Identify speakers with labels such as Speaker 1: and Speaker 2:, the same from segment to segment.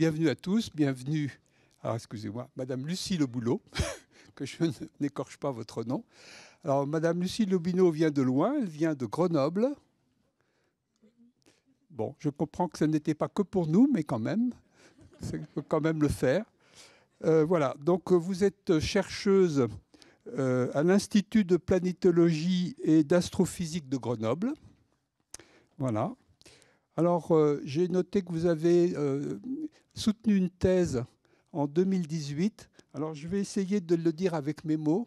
Speaker 1: Bienvenue à tous, bienvenue alors excusez-moi, Madame Lucie Le Boulot,
Speaker 2: que je n'écorche pas votre nom. Alors Madame Lucie Lobineau vient de loin, elle vient de Grenoble. Bon, je comprends que ce n'était pas que pour nous, mais quand même, c'est quand même le faire. Euh, voilà, donc euh, vous êtes chercheuse euh, à l'Institut de planétologie et d'astrophysique de Grenoble. Voilà. Alors, j'ai noté que vous avez soutenu une thèse en 2018. Alors je vais essayer de le dire avec mes mots,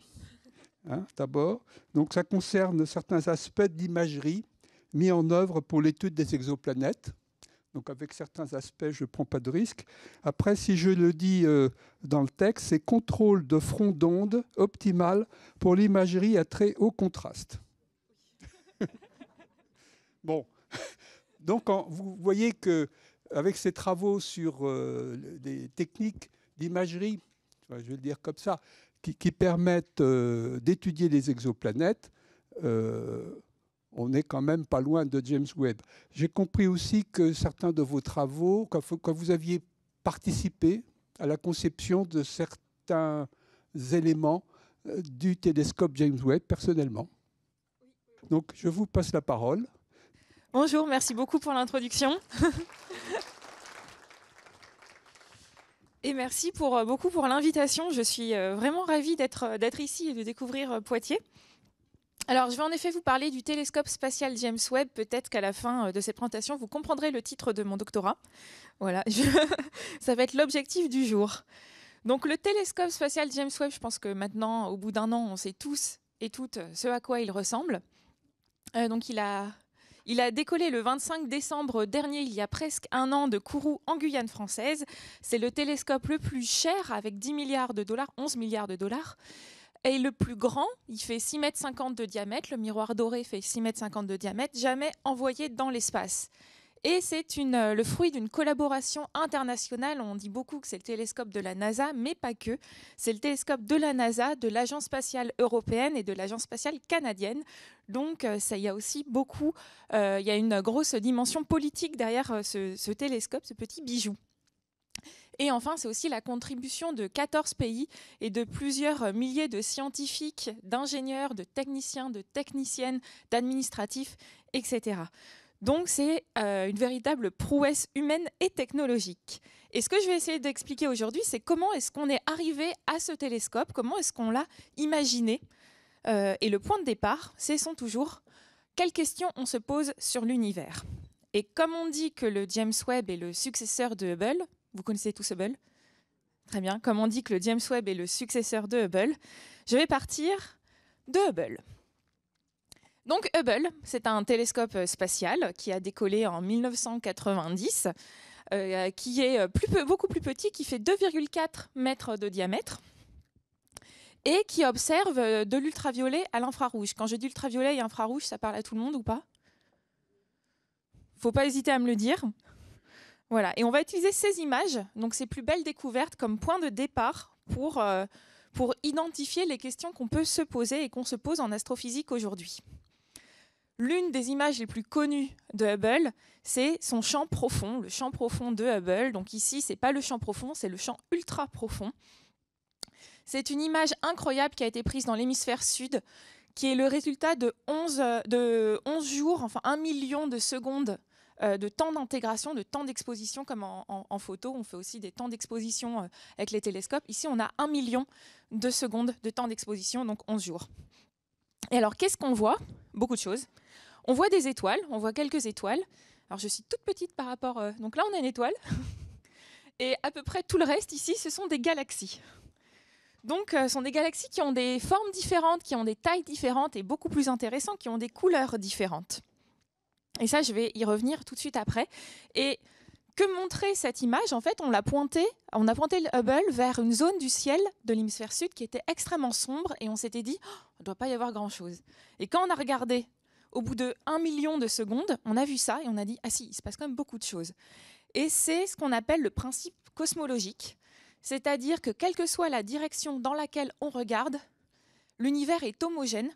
Speaker 2: hein, d'abord. Donc ça concerne certains aspects d'imagerie mis en œuvre pour l'étude des exoplanètes. Donc avec certains aspects, je ne prends pas de risque. Après, si je le dis euh, dans le texte, c'est contrôle de front d'onde optimal pour l'imagerie à très haut contraste. bon, donc vous voyez que avec ses travaux sur euh, des techniques d'imagerie, je vais le dire comme ça, qui, permettent euh, d'étudier les exoplanètes, euh, on n'est quand même pas loin de James Webb. J'ai compris aussi que certains de vos travaux, quand, quand, vous aviez participé à la conception de certains éléments du télescope James Webb personnellement. Donc je vous passe la parole.
Speaker 3: Bonjour, merci beaucoup pour l'introduction. Et merci pour, euh, beaucoup pour l'invitation. Je suis euh, vraiment ravie d'être, euh, d'être ici et de découvrir Poitiers. Alors, je vais en effet vous parler du télescope spatial James Webb. Peut-être qu'à la fin de cette présentation, vous comprendrez le titre de mon doctorat. Voilà, ça va être l'objectif du jour. Donc, le télescope spatial James Webb, je pense que maintenant, au bout d'un an, on sait tous et toutes ce à quoi il ressemble. donc, il a il a décollé le 25 décembre dernier, il y a presque un an, de Kourou en Guyane française. C'est le télescope le plus cher avec 10 milliards de dollars, 11 milliards de dollars. Et le plus grand, il fait 6 mètres de diamètre, le miroir doré fait 6 mètres de diamètre, jamais envoyé dans l'espace. Et c'est euh, le fruit d'une collaboration internationale. On dit beaucoup que c'est le télescope de la NASA, mais pas que. C'est le télescope de la NASA, de l'Agence spatiale européenne et de l'Agence spatiale canadienne. Donc, il euh, y a aussi beaucoup, euh, il y a une grosse dimension politique derrière ce, ce télescope, ce petit bijou. Et enfin, c'est aussi la contribution de 14 pays et de plusieurs milliers de scientifiques, d'ingénieurs, de techniciens, de techniciennes, d'administratifs, etc. Donc c'est euh, une véritable prouesse humaine et technologique. Et ce que je vais essayer d'expliquer aujourd'hui, c'est comment est-ce qu'on est arrivé à ce télescope, comment est-ce qu'on l'a imaginé. Euh, et le point de départ, c'est sont toujours quelles questions on se pose sur l'univers. Et comme on dit que le James Webb est le successeur de Hubble, vous connaissez tous Hubble Très bien, comme on dit que le James Webb est le successeur de Hubble, je vais partir de Hubble. Donc Hubble, c'est un télescope euh, spatial qui a décollé en 1990, euh, euh, qui est beaucoup plus petit, qui fait 2,4 mètres de diamètre et qui observe de l'ultraviolet à l'infrarouge. Quand je dis ultraviolet et infrarouge, ça parle à tout le monde ou pas Faut pas hésiter à me le dire. Voilà, et on va utiliser ces images, donc ces plus belles découvertes, comme point de départ pour identifier les questions qu'on peut se poser et qu'on se pose en astrophysique aujourd'hui. L'une des images les plus connues de Hubble, c'est son champ profond, le champ profond de Hubble. Donc ici, ce n'est pas le champ profond, c'est le champ ultra profond. C'est une image incroyable qui a été prise dans l'hémisphère sud, qui est le résultat de 11, jours, enfin 1 million de secondes euh, de temps d'intégration, de temps d'exposition, comme en, photo, on fait aussi des temps d'exposition euh, avec les télescopes. Ici, on a 1 million de secondes de temps d'exposition, donc 11 jours. Et alors, qu'est-ce qu'on voit Beaucoup de choses. On voit des étoiles, on voit quelques étoiles. Alors je suis toute petite par rapport... Euh, donc là, on a une étoile. Et à peu près tout le reste ici, ce sont des galaxies. Donc euh, ce sont des galaxies qui ont des formes différentes, qui ont des tailles différentes et beaucoup plus intéressantes, qui ont des couleurs différentes. Et ça, je vais y revenir tout de suite après. Et que montrait cette image En fait, on l'a pointé, on a pointé le Hubble vers une zone du ciel de l'hémisphère sud qui était extrêmement sombre et on s'était dit, oh, il ne doit pas y avoir grand-chose. Et quand on a regardé au bout de 1 million de secondes, on a vu ça et on a dit Ah si, il se passe quand même beaucoup de choses. Et c'est ce qu'on appelle le principe cosmologique, c'est-à-dire que quelle que soit la direction dans laquelle on regarde, l'univers est homogène.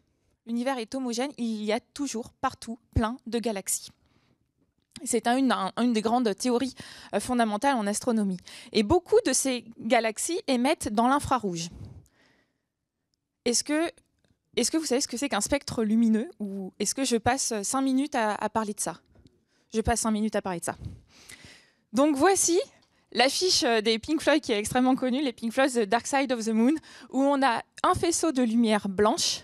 Speaker 3: L'univers est homogène, il y a toujours partout plein de galaxies. C'est une, une, des grandes théories euh, fondamentales en astronomie. Et beaucoup de ces galaxies émettent dans l'infrarouge. Est-ce que est-ce que vous savez ce que c'est qu'un spectre lumineux Ou est-ce que je passe cinq minutes à, parler de ça Je passe cinq minutes à parler de ça. Donc voici l'affiche des Pink Floyd qui est extrêmement connue, les Pink Floyd The Dark Side of the Moon, où on a un faisceau de lumière blanche.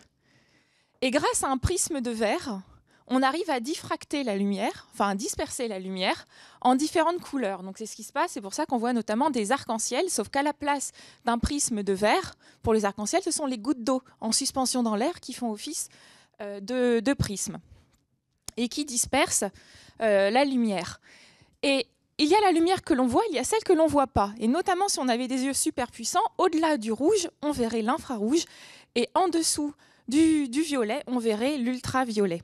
Speaker 3: Et grâce à un prisme de verre, on arrive à diffracter la lumière, enfin à disperser la lumière en différentes couleurs. Donc c'est ce qui se passe, c'est pour ça qu'on voit notamment des arcs-en-ciel, sauf qu'à la place d'un prisme de verre, pour les arcs-en-ciel, ce sont les gouttes d'eau en suspension dans l'air qui font office euh, de, prisme et qui dispersent euh, la lumière. Et il y a la lumière que l'on voit, il y a celle que l'on ne voit pas. Et notamment si on avait des yeux super puissants, au-delà du rouge, on verrait l'infrarouge et en dessous du violet, on verrait l'ultraviolet.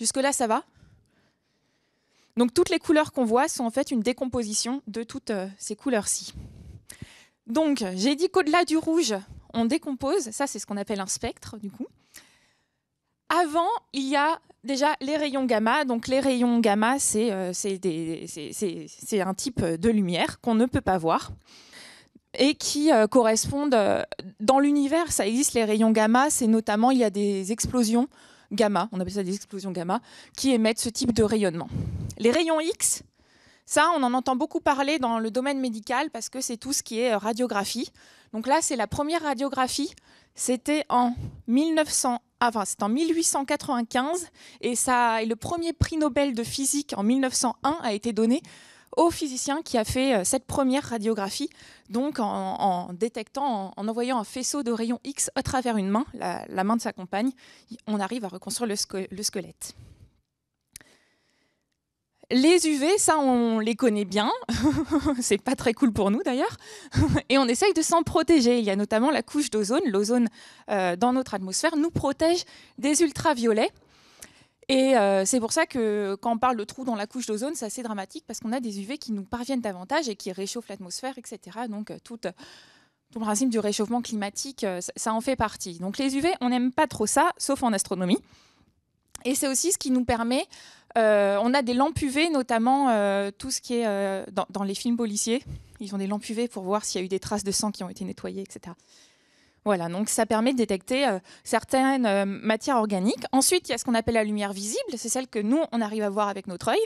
Speaker 3: Jusque-là, ça va Donc toutes les couleurs qu'on voit sont en fait une décomposition de toutes euh, ces couleurs-ci. Donc j'ai dit qu'au-delà du rouge, on décompose, ça c'est ce qu'on appelle un spectre du coup. Avant, il y a déjà les rayons gamma. Donc les rayons gamma, c'est euh, un type de lumière qu'on ne peut pas voir et qui euh, correspondent dans l'univers. Ça existe les rayons gamma, c'est notamment il y a des explosions gamma, on appelle ça des explosions gamma, qui émettent ce type de rayonnement. Les rayons X, ça, on en entend beaucoup parler dans le domaine médical parce que c'est tout ce qui est euh, radiographie. Donc là, c'est la première radiographie. C'était en ah, c'est en 1895 et, ça, et le premier prix Nobel de physique en 1901 a été donné au physicien qui a fait euh, cette première radiographie, donc en, détectant, en, envoyant un faisceau de rayons X à travers une main, la, main de sa compagne, on arrive à reconstruire le, squelette les UV, ça, on les connaît bien. c'est pas très cool pour nous d'ailleurs. Et on essaye de s'en protéger. Il y a notamment la couche d'ozone. L'ozone euh, dans notre atmosphère nous protège des ultraviolets. Et euh, c'est pour ça que quand on parle de trou dans la couche d'ozone, c'est assez dramatique parce qu'on a des UV qui nous parviennent davantage et qui réchauffent l'atmosphère, etc. Donc euh, euh, tout, le principe du réchauffement climatique, ça, en fait partie. Donc les UV, on n'aime pas trop ça, sauf en astronomie. Et c'est aussi ce qui nous permet, on a des lampes UV, notamment tout ce qui est dans, dans, les films policiers. Ils ont des lampes UV pour voir s'il y a eu des traces de sang qui ont été nettoyées, etc. Voilà, donc ça permet de détecter euh, certaines euh, matières organiques. Ensuite, il y a ce qu'on appelle la lumière visible, c'est celle que nous, on arrive à voir avec notre œil.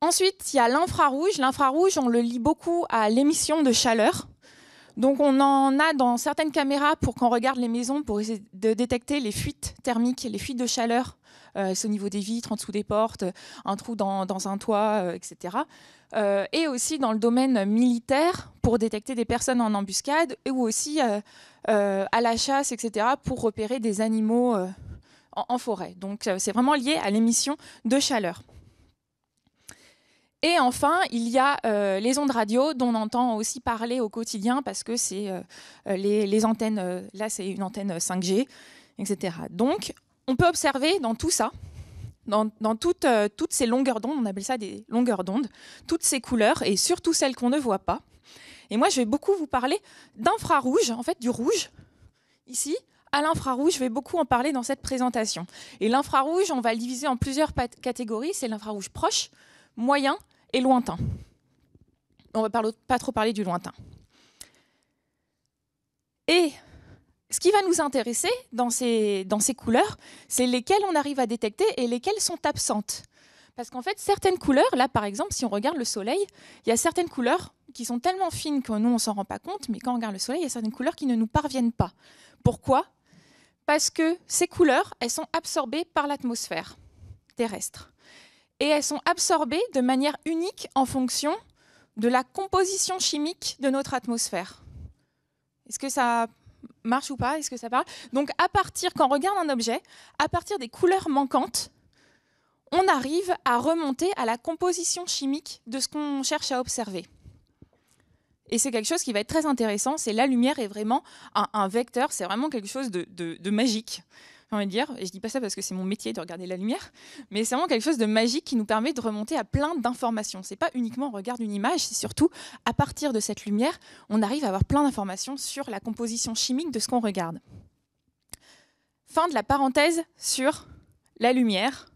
Speaker 3: Ensuite, il y a l'infrarouge. L'infrarouge, on le lit beaucoup à l'émission de chaleur. Donc on en a dans certaines caméras pour qu'on regarde les maisons pour essayer de détecter les fuites thermiques, les fuites de chaleur. Euh, au niveau des vitres, en dessous des portes, un trou dans, un toit, etc. Euh, et aussi dans le domaine militaire pour détecter des personnes en embuscade, ou aussi euh, euh, à la chasse, etc., pour repérer des animaux en, forêt. Donc c'est vraiment lié à l'émission de chaleur. Et enfin, il y a les ondes radio dont on entend aussi parler au quotidien parce que c'est les, antennes, là c'est une antenne 5G, etc. Donc on peut observer dans tout ça dans, toutes, euh, toutes ces longueurs d'onde, on appelle ça des longueurs d'onde, toutes ces couleurs et surtout celles qu'on ne voit pas. Et moi, je vais beaucoup vous parler d'infrarouge, en fait, du rouge, ici, à l'infrarouge, je vais beaucoup en parler dans cette présentation. Et l'infrarouge, on va le diviser en plusieurs catégories. C'est l'infrarouge proche, moyen et lointain. On ne va pas trop parler du lointain. Et ce qui va nous intéresser dans ces, dans ces couleurs, c'est lesquelles on arrive à détecter et lesquelles sont absentes. Parce qu'en fait, certaines couleurs, là par exemple, si on regarde le soleil, il y a certaines couleurs qui sont tellement fines que nous, on s'en rend pas compte, mais quand on regarde le soleil, il y a certaines couleurs qui ne nous parviennent pas. Pourquoi Parce que ces couleurs, elles sont absorbées par l'atmosphère terrestre. Et elles sont absorbées de manière unique en fonction de la composition chimique de notre atmosphère. Est-ce que ça marche ou pas Est-ce que ça parle Donc, à partir, quand on regarde un objet, à partir des couleurs manquantes, on arrive à remonter à la composition chimique de ce qu'on cherche à observer. Et c'est quelque chose qui va être très intéressant, c'est la lumière est vraiment un, vecteur, c'est vraiment quelque chose de magique j'ai envie dire. Et je dis pas ça parce que c'est mon métier de regarder la lumière, mais c'est vraiment quelque chose de magique qui nous permet de remonter à plein d'informations. C'est pas uniquement on regarde une image, c'est surtout à partir de cette lumière, on arrive à avoir plein d'informations sur la composition chimique de ce qu'on regarde. Fin de la parenthèse sur la lumière.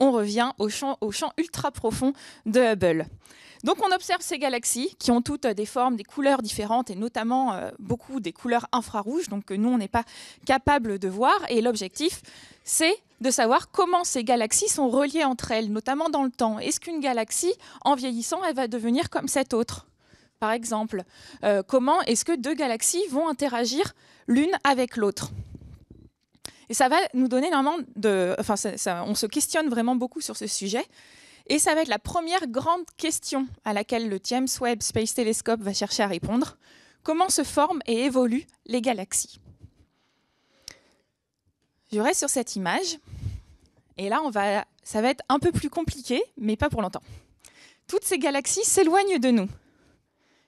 Speaker 3: On revient au champ ultra profond de Hubble. Donc on observe ces galaxies qui ont toutes euh, des formes, des couleurs différentes et notamment euh, beaucoup des couleurs infrarouges, donc que nous on n'est pas capable de voir. Et l'objectif, c'est de savoir comment ces galaxies sont reliées entre elles, notamment dans le temps. Est-ce qu'une galaxie, en vieillissant, elle va devenir comme cette autre Par exemple, euh, comment est-ce que deux galaxies vont interagir l'une avec l'autre et ça va nous donner énormément de. Enfin, on se questionne vraiment beaucoup sur ce sujet. Et ça va être la première grande question à laquelle le James Webb Space Telescope va chercher à répondre. Comment se forment et évoluent les galaxies Je reste sur cette image. Et là, on va, ça va être un peu plus compliqué, mais pas pour longtemps. Toutes ces galaxies s'éloignent de nous.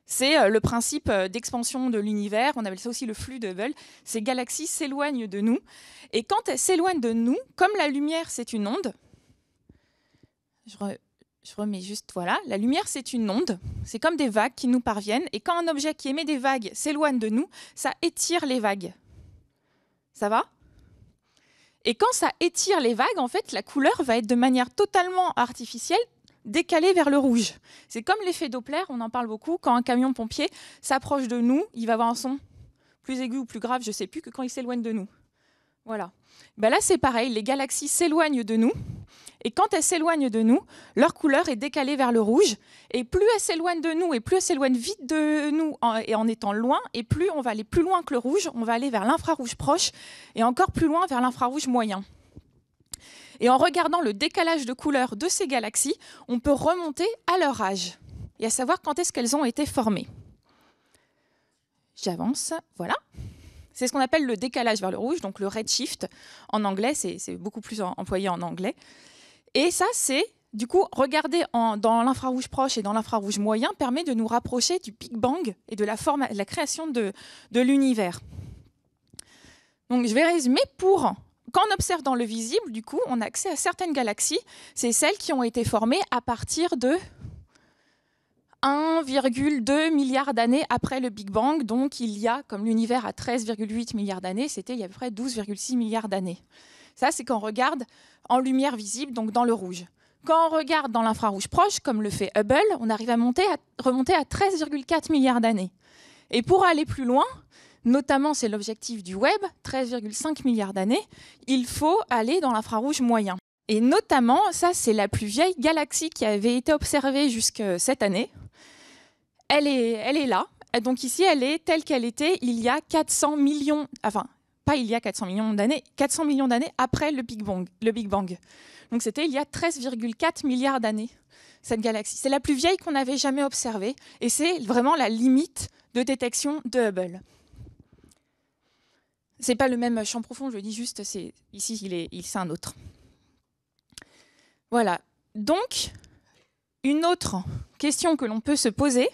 Speaker 3: C'est euh, le principe euh, d'expansion de l'univers, on appelle ça aussi le flux de Hubble. Ces galaxies s'éloignent de nous. Et quand elles s'éloignent de nous, comme la lumière, c'est une onde, je, remets juste, voilà, la lumière c'est une onde, c'est comme des vagues qui nous parviennent, et quand un objet qui émet des vagues s'éloigne de nous, ça étire les vagues. Ça va Et quand ça étire les vagues, en fait, la couleur va être de manière totalement artificielle décalée vers le rouge. C'est comme l'effet Doppler, on en parle beaucoup, quand un camion pompier s'approche de nous, il va avoir un son plus aigu ou plus grave, je ne sais plus, que quand il s'éloigne de nous. Voilà. Ben là, c'est pareil, les galaxies s'éloignent de nous. Et quand elles s'éloignent de nous, leur couleur est décalée vers le rouge. Et plus elles s'éloignent de nous, et plus elles s'éloignent vite de nous, et en étant loin, et plus on va aller plus loin que le rouge, on va aller vers l'infrarouge proche, et encore plus loin vers l'infrarouge moyen. Et en regardant le décalage de couleur de ces galaxies, on peut remonter à leur âge, et à savoir quand est-ce qu'elles ont été formées. J'avance, voilà. C'est ce qu'on appelle le décalage vers le rouge, donc le redshift en anglais, c'est beaucoup plus employé en anglais. Et ça, c'est du coup, regarder dans l'infrarouge proche et dans l'infrarouge moyen permet de nous rapprocher du Big Bang et de la, forme, la création de, de l'univers. Donc je vais résumer pour quand on observe dans le visible, du coup, on a accès à certaines galaxies. C'est celles qui ont été formées à partir de 1,2 milliard d'années après le Big Bang, donc il y a, comme l'univers a 13,8 milliards d'années, c'était il y a à peu près 12,6 milliards d'années. Ça, c'est quand on regarde en lumière visible, donc dans le rouge. Quand on regarde dans l'infrarouge proche, comme le fait Hubble, on arrive à, monter à remonter à 13,4 milliards d'années. Et pour aller plus loin, notamment c'est l'objectif du web, 13,5 milliards d'années, il faut aller dans l'infrarouge moyen. Et notamment, ça c'est la plus vieille galaxie qui avait été observée jusque cette année, elle est, là. Donc ici, elle est telle qu'elle était il y a 400 millions, enfin, pas il y a 400 millions d'années, 400 millions d'années après le Big Bang. Le Big Bang. Donc c'était il y a 13,4 milliards d'années, cette galaxie. C'est la plus vieille qu'on n'avait jamais observée, et c'est vraiment la limite de détection de Hubble. C'est pas le même champ profond, je dis juste, c'est ici, il est, il, c'est un autre. Voilà. Donc, une autre question que l'on peut se poser,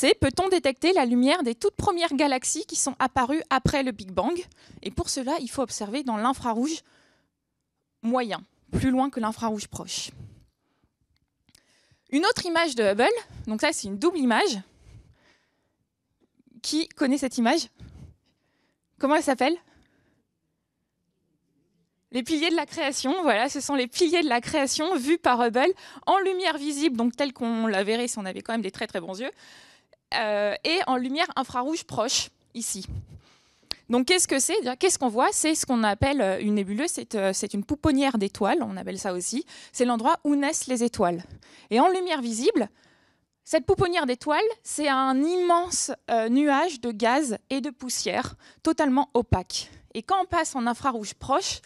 Speaker 3: c'est peut-on détecter la lumière des toutes premières galaxies qui sont apparues après le Big Bang Et pour cela, il faut observer dans l'infrarouge moyen, plus loin que l'infrarouge proche. Une autre image de Hubble, donc ça c'est une double image. Qui connaît cette image Comment elle s'appelle les piliers de la création, voilà, ce sont les piliers de la création vus par Hubble en lumière visible, donc telle qu'on la verrait si on avait quand même des très très bons yeux, euh, et en lumière infrarouge proche, ici. Donc qu'est-ce que c'est Qu'est-ce qu'on voit C'est ce qu'on appelle euh, une nébuleuse, euh, c'est une pouponnière d'étoiles, on appelle ça aussi. C'est l'endroit où naissent les étoiles. Et en lumière visible, cette pouponnière d'étoiles, c'est un immense nuage de gaz et de poussière totalement opaque. Et quand on passe en infrarouge proche,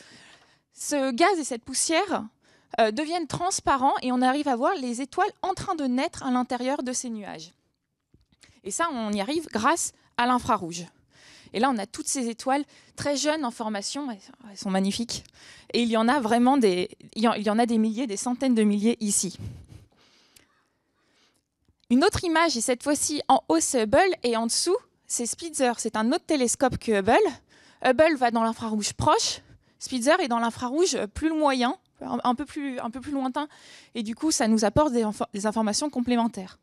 Speaker 3: ce gaz et cette poussière deviennent transparents et on arrive à voir les étoiles en train de naître à l'intérieur de ces nuages. Et ça, on y arrive grâce à l'infrarouge. Et là, on a toutes ces étoiles très jeunes en formation, elles sont magnifiques. Et il y en a vraiment des, il y en a des milliers, des centaines de milliers ici. Une autre image, et cette fois-ci en haut, c'est Hubble, et en dessous, c'est Spitzer. C'est un autre télescope que Hubble. Hubble va dans l'infrarouge proche, Spitzer est dans l'infrarouge plus moyen, un peu plus, un peu plus lointain, et du coup, ça nous apporte des informations complémentaires.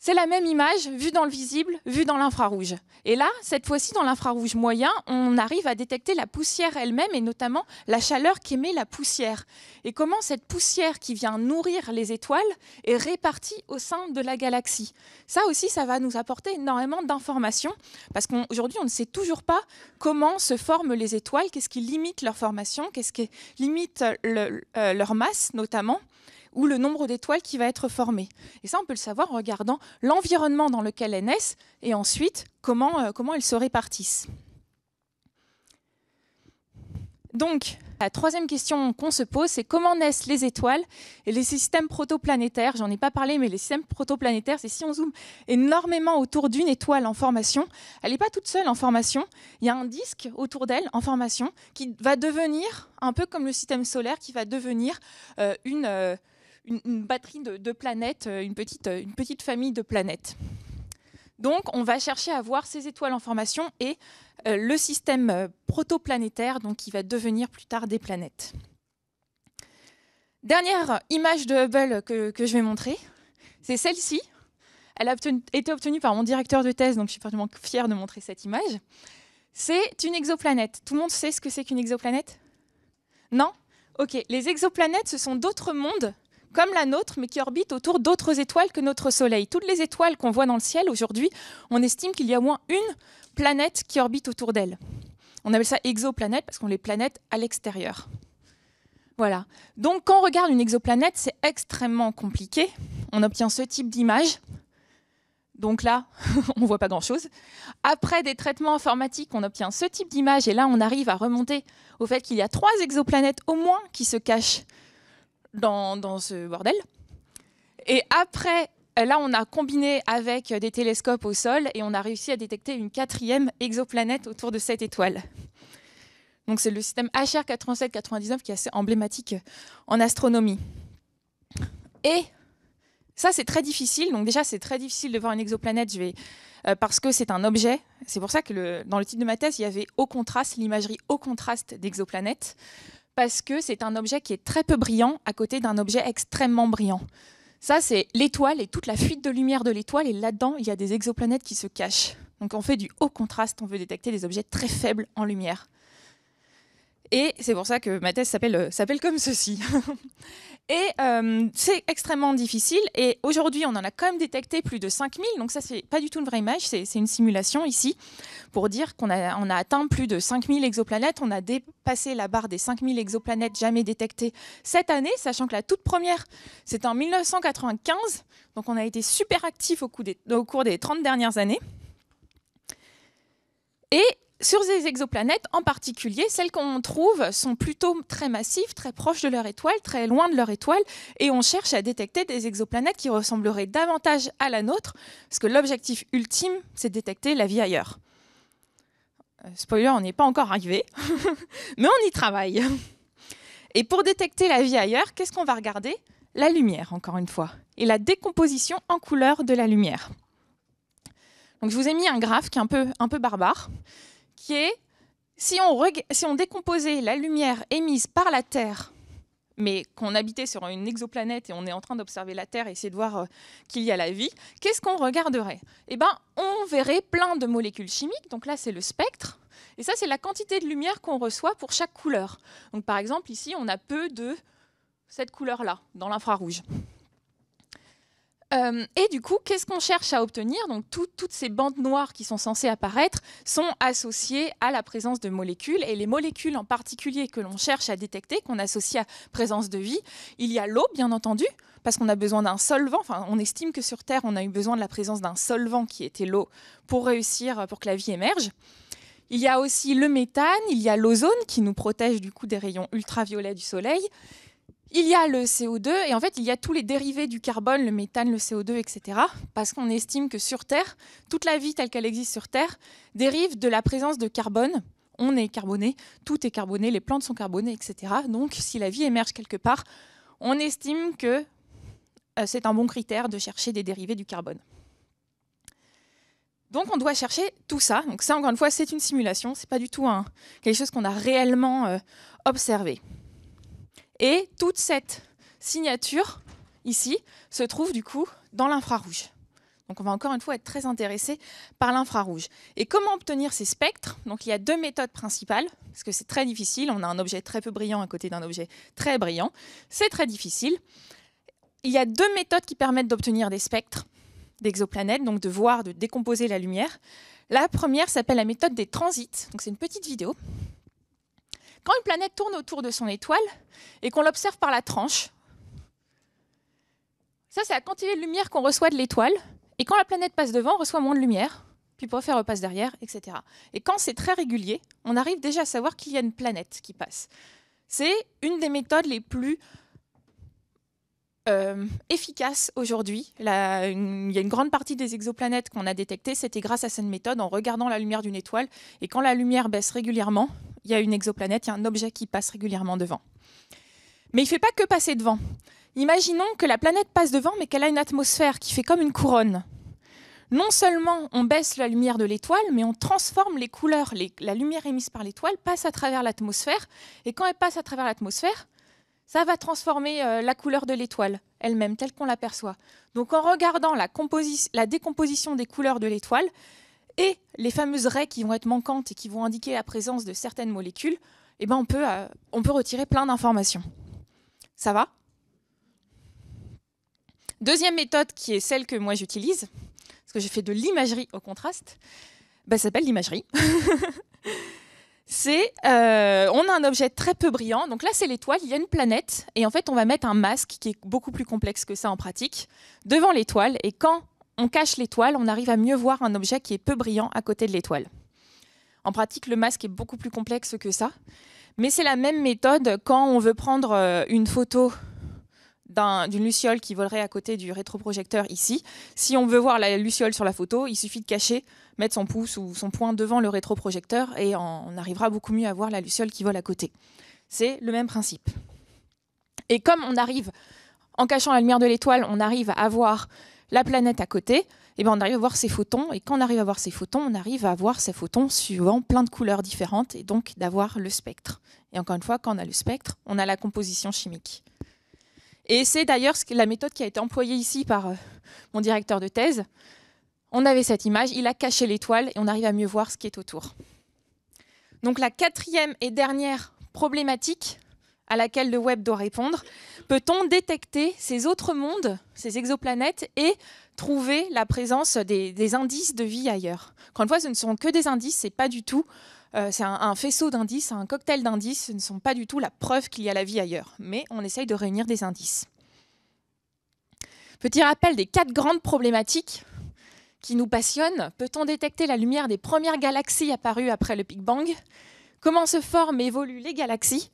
Speaker 3: C'est la même image vue dans le visible, vue dans l'infrarouge. Et là, cette fois-ci, dans l'infrarouge moyen, on arrive à détecter la poussière elle-même et notamment la chaleur qu'émet la poussière. Et comment cette poussière qui vient nourrir les étoiles est répartie au sein de la galaxie. Ça aussi, ça va nous apporter énormément d'informations parce qu'aujourd'hui, on, ne sait toujours pas comment se forment les étoiles, qu'est-ce qui limite leur formation, qu'est-ce qui limite euh, leur masse notamment ou le nombre d'étoiles qui va être formé. Et ça, on peut le savoir en regardant l'environnement dans lequel elles naissent et ensuite comment, euh, comment elles se répartissent. Donc, la troisième question qu'on se pose, c'est comment naissent les étoiles et les systèmes protoplanétaires J'en ai pas parlé, mais les systèmes protoplanétaires, c'est si on zoome énormément autour d'une étoile en formation. Elle n'est pas toute seule en formation. Il y a un disque autour d'elle en formation qui va devenir, un peu comme le système solaire, qui va devenir euh, une. Euh, une, batterie de, planètes, euh, une petite, euh, une petite famille de planètes. Donc, on va chercher à voir ces étoiles en formation et euh, le système protoplanétaire, donc qui va devenir plus tard des planètes. Dernière image de Hubble que, je vais montrer, c'est celle-ci. Elle a été obtenue par mon directeur de thèse, donc je suis particulièrement fière de montrer cette image. C'est une exoplanète. Tout le monde sait ce que c'est qu'une exoplanète Non Ok. Les exoplanètes, ce sont d'autres mondes comme la nôtre, mais qui orbitent autour d'autres étoiles que notre Soleil. Toutes les étoiles qu'on voit dans le ciel aujourd'hui, on estime qu'il y a au moins une planète qui orbite autour d'elle. On appelle ça exoplanète parce qu'on les planète à l'extérieur. Voilà. Donc quand on regarde une exoplanète, c'est extrêmement compliqué. On obtient ce type d'image. Donc là, on ne voit pas grand-chose. Après des traitements informatiques, on obtient ce type d'image. Et là, on arrive à remonter au fait qu'il y a trois exoplanètes au moins qui se cachent dans, ce bordel. Et après, là, on a combiné avec des télescopes au sol et on a réussi à détecter une quatrième exoplanète autour de cette étoile. Donc c'est le système HR 87-99 qui est assez emblématique en astronomie. Et ça, c'est très difficile. Donc déjà, c'est très difficile de voir une exoplanète je vais, euh, parce que c'est un objet. C'est pour ça que dans le titre de ma thèse, il y avait au contraste, l'imagerie au contraste d'exoplanètes parce que c'est un objet qui est très peu brillant à côté d'un objet extrêmement brillant. Ça, c'est l'étoile et toute la fuite de lumière de l'étoile, et là-dedans, il y a des exoplanètes qui se cachent. Donc on fait du haut contraste, on veut détecter des objets très faibles en lumière. Et c'est pour ça que ma thèse s'appelle euh, s'appelle comme ceci. et euh, c'est extrêmement difficile. Et aujourd'hui, on en a quand même détecté plus de 5000. Donc ça, c'est pas du tout une vraie image, c'est une simulation ici pour dire qu'on a, on a atteint plus de 5000 exoplanètes. On a dépassé la barre des 5000 exoplanètes jamais détectées cette année, sachant que la toute première, c'était en 1995. Donc on a été super actif au, au cours des 30 dernières années. Et sur ces exoplanètes, en particulier, celles qu'on trouve sont plutôt très massives, très proches de leur étoile, très loin de leur étoile, et on cherche à détecter des exoplanètes qui ressembleraient davantage à la nôtre, parce que l'objectif ultime, c'est détecter la vie ailleurs. Euh, spoiler, on n'y est pas encore arrivé, mais on y travaille. Et pour détecter la vie ailleurs, qu'est-ce qu'on va regarder La lumière, encore une fois, et la décomposition en couleur de la lumière. Donc je vous ai mis un graphe qui est un peu, un peu barbare, qui si on, décomposait la lumière émise par la Terre, mais qu'on habitait sur une exoplanète et on est en train d'observer la Terre et essayer de voir euh, qu'il y a la vie, qu'est-ce qu'on regarderait Eh bien on verrait plein de molécules chimiques. Donc là, c'est le spectre. Et ça, c'est la quantité de lumière qu'on reçoit pour chaque couleur. Donc par exemple, ici, on a peu de cette couleur-là dans l'infrarouge. Euh, et du coup, qu'est-ce qu'on cherche à obtenir Donc, toutes ces bandes noires qui sont censées apparaître sont associées à la présence de molécules. Et les molécules en particulier que l'on cherche à détecter, qu'on associe à présence de vie, il y a l'eau, bien entendu, parce qu'on a besoin d'un solvant. Enfin, on estime que sur Terre, on a eu besoin de la présence d'un solvant qui était l'eau pour réussir, euh, pour que la vie émerge. Il y a aussi le méthane, il y a l'ozone qui nous protège du coup des rayons ultraviolets du soleil. Il y a le CO2 et en fait, il y a tous les dérivés du carbone, le méthane, le CO2, etc. Parce qu'on estime que sur Terre, toute la vie telle qu'elle existe sur Terre dérive de la présence de carbone. On est carboné, tout est carboné, les plantes sont carbonées, etc. Donc, si la vie émerge quelque part, on estime que euh, c'est un bon critère de chercher des dérivés du carbone. Donc on doit chercher tout ça. Donc ça, encore une fois, c'est une simulation, c'est pas du tout quelque chose qu'on a réellement euh, observé. Et toute cette signature, ici, se trouve du coup dans l'infrarouge. Donc on va encore une fois être très intéressé par l'infrarouge. Et comment obtenir ces spectres Donc il y a deux méthodes principales, parce que c'est très difficile, on a un objet très peu brillant à côté d'un objet très brillant, c'est très difficile. Il y a deux méthodes qui permettent d'obtenir des spectres d'exoplanètes, donc de voir, de décomposer la lumière. La première s'appelle la méthode des transits, donc c'est une petite vidéo quand une planète tourne autour de son étoile et qu'on l'observe par la tranche, ça c'est la quantité de lumière qu'on reçoit de l'étoile, et quand la planète passe devant, on reçoit moins de lumière, puis pour faire repasse derrière, etc. Et quand c'est très régulier, on arrive déjà à savoir qu'il y a une planète qui passe. C'est une des méthodes les plus euh, efficace aujourd'hui. Il y a une grande partie des exoplanètes qu'on a détectées, c'était grâce à cette méthode en regardant la lumière d'une étoile. Et quand la lumière baisse régulièrement, il y a une exoplanète, il y a un objet qui passe régulièrement devant. Mais il ne fait pas que passer devant. Imaginons que la planète passe devant, mais qu'elle a une atmosphère qui fait comme une couronne. Non seulement on baisse la lumière de l'étoile, mais on transforme les couleurs. la lumière émise par l'étoile passe à travers l'atmosphère, et quand elle passe à travers l'atmosphère, ça va transformer euh, la couleur de l'étoile elle-même, telle qu'on l'aperçoit. Donc en regardant la, décomposition des couleurs de l'étoile et les fameuses raies qui vont être manquantes et qui vont indiquer la présence de certaines molécules, eh ben on, peut, euh, on peut retirer plein d'informations. Ça va Deuxième méthode qui est celle que moi j'utilise, parce que j'ai fait de l'imagerie au contraste, bah, ça s'appelle l'imagerie. c'est euh, on a un objet très peu brillant. Donc là, c'est l'étoile. Il y a une planète et en fait, on va mettre un masque qui est beaucoup plus complexe que ça en pratique devant l'étoile. Et quand on cache l'étoile, on arrive à mieux voir un objet qui est peu brillant à côté de l'étoile. En pratique, le masque est beaucoup plus complexe que ça, mais c'est la même méthode quand on veut prendre euh, une photo d'une luciole qui volerait à côté du rétroprojecteur ici. Si on veut voir la luciole sur la photo, il suffit de cacher, mettre son pouce ou son poing devant le rétroprojecteur et on arrivera beaucoup mieux à voir la luciole qui vole à côté. C'est le même principe. Et comme on arrive, en cachant la lumière de l'étoile, on arrive à voir la planète à côté, et eh ben on arrive à voir ces photons. Et quand on arrive à voir ces photons, on arrive à voir ces photons suivant plein de couleurs différentes et donc d'avoir le spectre. Et encore une fois, quand on a le spectre, on a la composition chimique. Et c'est d'ailleurs la méthode qui a été employée ici par euh, mon directeur de thèse. On avait cette image, il a caché l'étoile et on arrive à mieux voir ce qui est autour. Donc la quatrième et dernière problématique à laquelle le web doit répondre, peut-on détecter ces autres mondes, ces exoplanètes, et trouver la présence des, indices de vie ailleurs Quand on voit, ce ne sont que des indices, ce n'est pas du tout euh, c'est un, un, faisceau d'indices, un cocktail d'indices. Ce ne sont pas du tout la preuve qu'il y a la vie ailleurs, mais on essaye de réunir des indices. Petit rappel des quatre grandes problématiques qui nous passionnent. Peut-on détecter la lumière des premières galaxies apparues après le Big Bang Comment se forment et évoluent les galaxies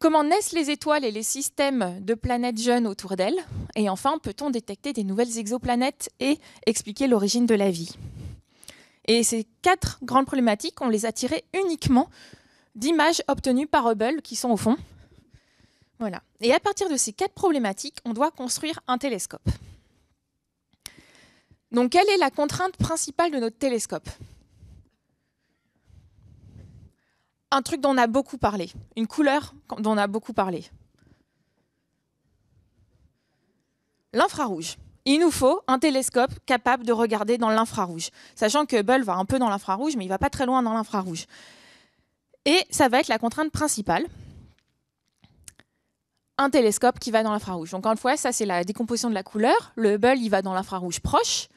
Speaker 3: Comment naissent les étoiles et les systèmes de planètes jeunes autour d'elles Et enfin, peut-on détecter des nouvelles exoplanètes et expliquer l'origine de la vie et ces quatre grandes problématiques, on les a tirées uniquement d'images obtenues par Hubble qui sont au fond. Voilà. Et à partir de ces quatre problématiques, on doit construire un télescope. Donc, quelle est la contrainte principale de notre télescope Un truc dont on a beaucoup parlé, une couleur dont on a beaucoup parlé. L'infrarouge il nous faut un télescope capable de regarder dans l'infrarouge. Sachant que Hubble va un peu dans l'infrarouge, mais il va pas très loin dans l'infrarouge. Et ça va être la contrainte principale. Un télescope qui va dans l'infrarouge. Donc, encore une fois, ça, c'est la décomposition de la couleur. Le Hubble, il va dans l'infrarouge proche.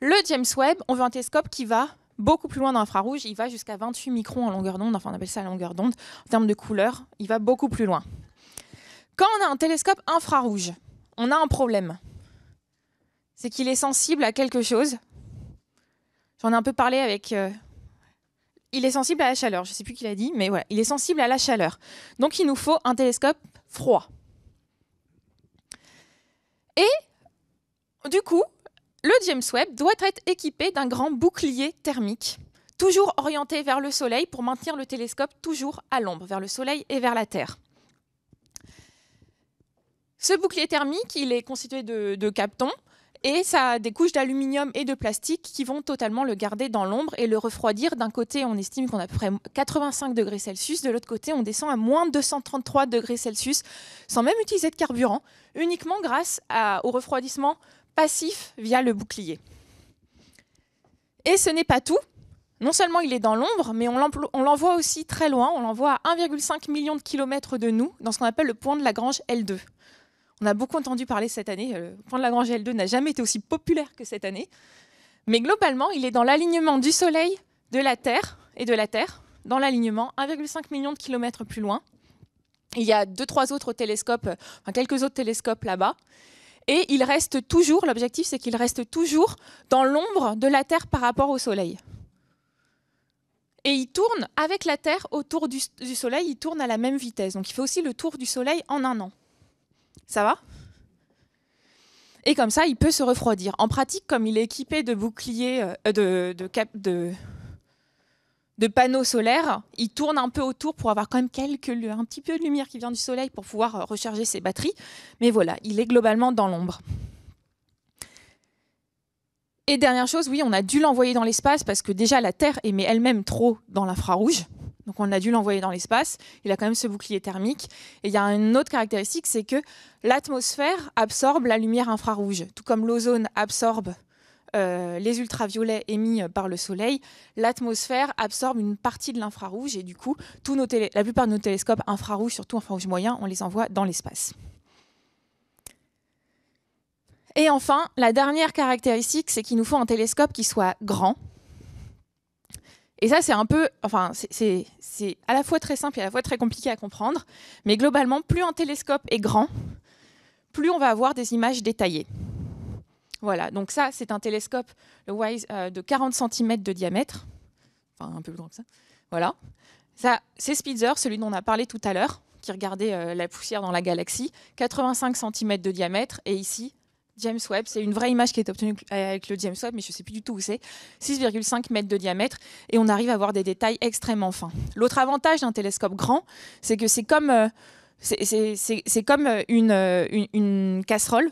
Speaker 3: Le James Webb, on veut un télescope qui va beaucoup plus loin dans l'infrarouge. Il va jusqu'à 28 microns en longueur d'onde. Enfin, on appelle ça la longueur d'onde. En termes de couleur, il va beaucoup plus loin. Quand on a un télescope infrarouge, on a un problème c'est qu'il est sensible à quelque chose. J'en ai un peu parlé avec. Euh, il est sensible à la chaleur. Je ne sais plus qui l'a dit, mais voilà, il est sensible à la chaleur. Donc il nous faut un télescope froid. Et du coup, le James Webb doit être équipé d'un grand bouclier thermique, toujours orienté vers le Soleil pour maintenir le télescope toujours à l'ombre, vers le Soleil et vers la Terre. Ce bouclier thermique, il est constitué de, de captons et ça a des couches d'aluminium et de plastique qui vont totalement le garder dans l'ombre et le refroidir. D'un côté, on estime qu'on a à peu près 85 degrés Celsius. De l'autre côté, on descend à moins 233 degrés Celsius sans même utiliser de carburant, uniquement grâce au refroidissement passif via le bouclier. Et ce n'est pas tout. Non seulement il est dans l'ombre, mais on l'envoie aussi très loin. On l'envoie à 1,5 million de kilomètres de nous, dans ce qu'on appelle le point de Lagrange L2. On a beaucoup entendu parler cette année. Euh, le point de Lagrange L2 n'a jamais été aussi populaire que cette année. Mais globalement, il est dans l'alignement du Soleil, de la Terre et de la Terre, dans l'alignement 1,5 million de kilomètres plus loin. Il y a deux, trois autres télescopes, euh, enfin quelques autres télescopes là-bas. Et il reste toujours, l'objectif c'est qu'il reste toujours dans l'ombre de la Terre par rapport au Soleil. Et il tourne avec la Terre autour du, du Soleil, il tourne à la même vitesse. Donc il fait aussi le tour du Soleil en un an. Ça va Et comme ça, il peut se refroidir. En pratique, comme il est équipé de boucliers, euh, de, panneaux solaires, il tourne un peu autour pour avoir quand même quelques, un petit peu de lumière qui vient du soleil pour pouvoir euh, recharger ses batteries. Mais voilà, il est globalement dans l'ombre. Et dernière chose, oui, on a dû l'envoyer dans l'espace parce que déjà la Terre émet elle-même trop dans l'infrarouge. Donc on a dû l'envoyer dans l'espace. Il a quand même ce bouclier thermique. Et il y a une autre caractéristique, c'est que l'atmosphère absorbe la lumière infrarouge. Tout comme l'ozone absorbe euh, les ultraviolets émis euh, par le Soleil, l'atmosphère absorbe une partie de l'infrarouge. Et du coup, la plupart de nos télescopes infrarouges, surtout infrarouges moyen, on les envoie dans l'espace. Et enfin, la dernière caractéristique, c'est qu'il nous faut un télescope qui soit grand, et ça, c'est un peu, enfin, c'est à la fois très simple et à la fois très compliqué à comprendre. Mais globalement, plus un télescope est grand, plus on va avoir des images détaillées. Voilà, donc ça, c'est un télescope, le WISE, euh, de 40 cm de diamètre. Enfin, un peu plus grand que ça. Voilà. Ça, c'est Spitzer, celui dont on a parlé tout à l'heure, qui regardait euh, la poussière dans la galaxie. 85 cm de diamètre, et ici, James Webb, c'est une vraie image qui est obtenue avec le James Webb, mais je ne sais plus du tout où c'est, 6,5 mètres de diamètre, et on arrive à voir des détails extrêmement fins. L'autre avantage d'un télescope grand, c'est que c'est comme, euh, c'est, comme euh, euh, une, une casserole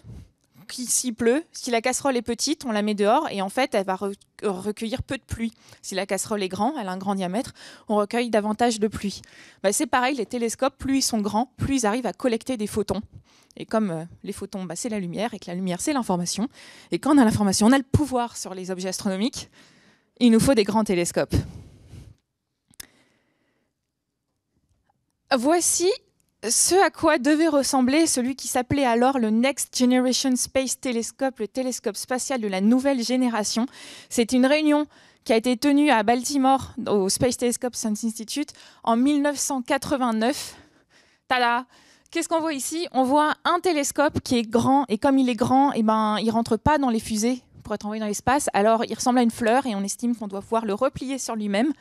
Speaker 3: donc s'il pleut, si la casserole est petite, on la met dehors et en fait, elle va recueillir peu de pluie. Si la casserole est grande, elle a un grand diamètre, on recueille davantage de pluie. Bah, c'est pareil, les télescopes, plus ils sont grands, plus ils arrivent à collecter des photons. Et comme euh, les photons, bah, c'est la lumière et que la lumière, c'est l'information. Et quand on a l'information, on a le pouvoir sur les objets astronomiques. Il nous faut des grands télescopes. Voici ce à quoi devait ressembler celui qui s'appelait alors le Next Generation Space Telescope, le télescope spatial de la nouvelle génération. C'est une réunion qui a été tenue à Baltimore au Space Telescope Science Institute en 1989. Tada Qu'est-ce qu'on voit ici On voit un télescope qui est grand et comme il est grand, et eh ben, il rentre pas dans les fusées pour être envoyé dans l'espace. Alors il ressemble à une fleur et on estime qu'on doit pouvoir le replier sur lui-même.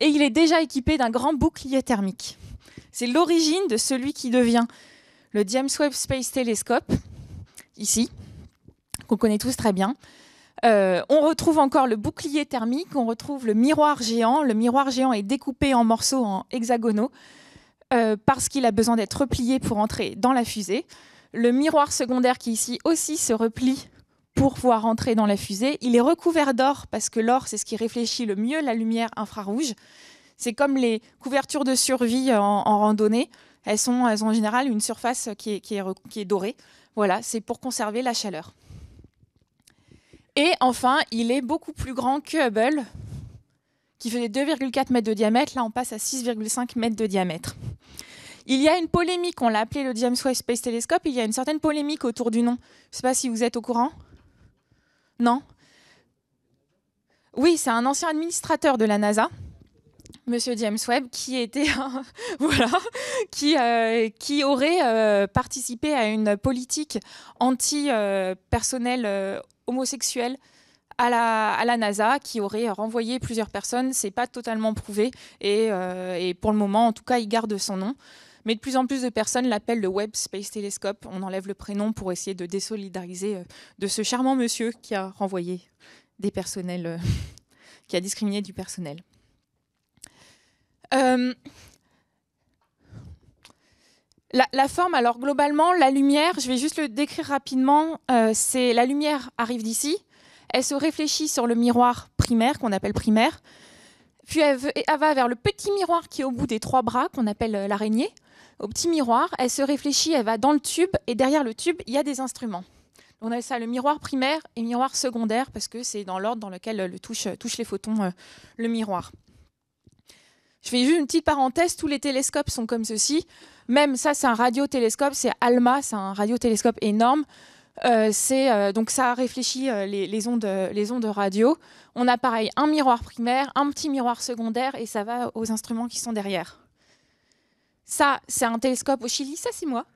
Speaker 3: Et il est déjà équipé d'un grand bouclier thermique. C'est l'origine de celui qui devient le James Webb Space Telescope, ici, qu'on connaît tous très bien. Euh, on retrouve encore le bouclier thermique, on retrouve le miroir géant. Le miroir géant est découpé en morceaux en hexagonaux euh, parce qu'il a besoin d'être replié pour entrer dans la fusée. Le miroir secondaire qui ici aussi se replie pour pouvoir entrer dans la fusée. Il est recouvert d'or parce que l'or, c'est ce qui réfléchit le mieux la lumière infrarouge. C'est comme les couvertures de survie euh, en, randonnée. Elles, sont, ont en général une surface qui est, qui dorée. Voilà, c'est pour conserver la chaleur. Et enfin, il est beaucoup plus grand que Hubble, qui faisait 2,4 mètres de diamètre. Là, on passe à 6,5 mètres de diamètre. Il y a une polémique, on l'a appelé le James Webb Space Telescope, il y a une certaine polémique autour du nom. Je ne sais pas si vous êtes au courant. Non Oui, c'est un ancien administrateur de la NASA Monsieur James Webb, qui était voilà, qui, euh, aurait euh, participé à une politique anti-personnel euh, homosexuel à la, NASA, qui aurait renvoyé plusieurs personnes. C'est pas totalement prouvé et, et, pour le moment, en tout cas, il garde son nom. Mais de plus en plus de personnes l'appellent le Webb Space Telescope. On enlève le prénom pour essayer de désolidariser de ce charmant monsieur qui a renvoyé des personnels, qui a discriminé du personnel. Euh, la, forme, alors globalement, la lumière, je vais juste le décrire rapidement, euh, c'est la lumière arrive d'ici, elle se réfléchit sur le miroir primaire, qu'on appelle primaire, puis elle, va vers le petit miroir qui est au bout des trois bras, qu'on appelle euh, l'araignée, au petit miroir, elle se réfléchit, elle va dans le tube, et derrière le tube, il y a des instruments. On a ça le miroir primaire et miroir secondaire parce que c'est dans l'ordre dans lequel le touche, les photons le miroir. Je fais juste une petite parenthèse, tous les télescopes sont comme ceci. Même ça, c'est un radiotélescope, c'est ALMA, c'est un radiotélescope énorme. Euh, c'est euh, donc ça réfléchit euh, les, ondes, les ondes radio. On a pareil un miroir primaire, un petit miroir secondaire et ça va aux instruments qui sont derrière. Ça, c'est un télescope au Chili, ça c'est moi.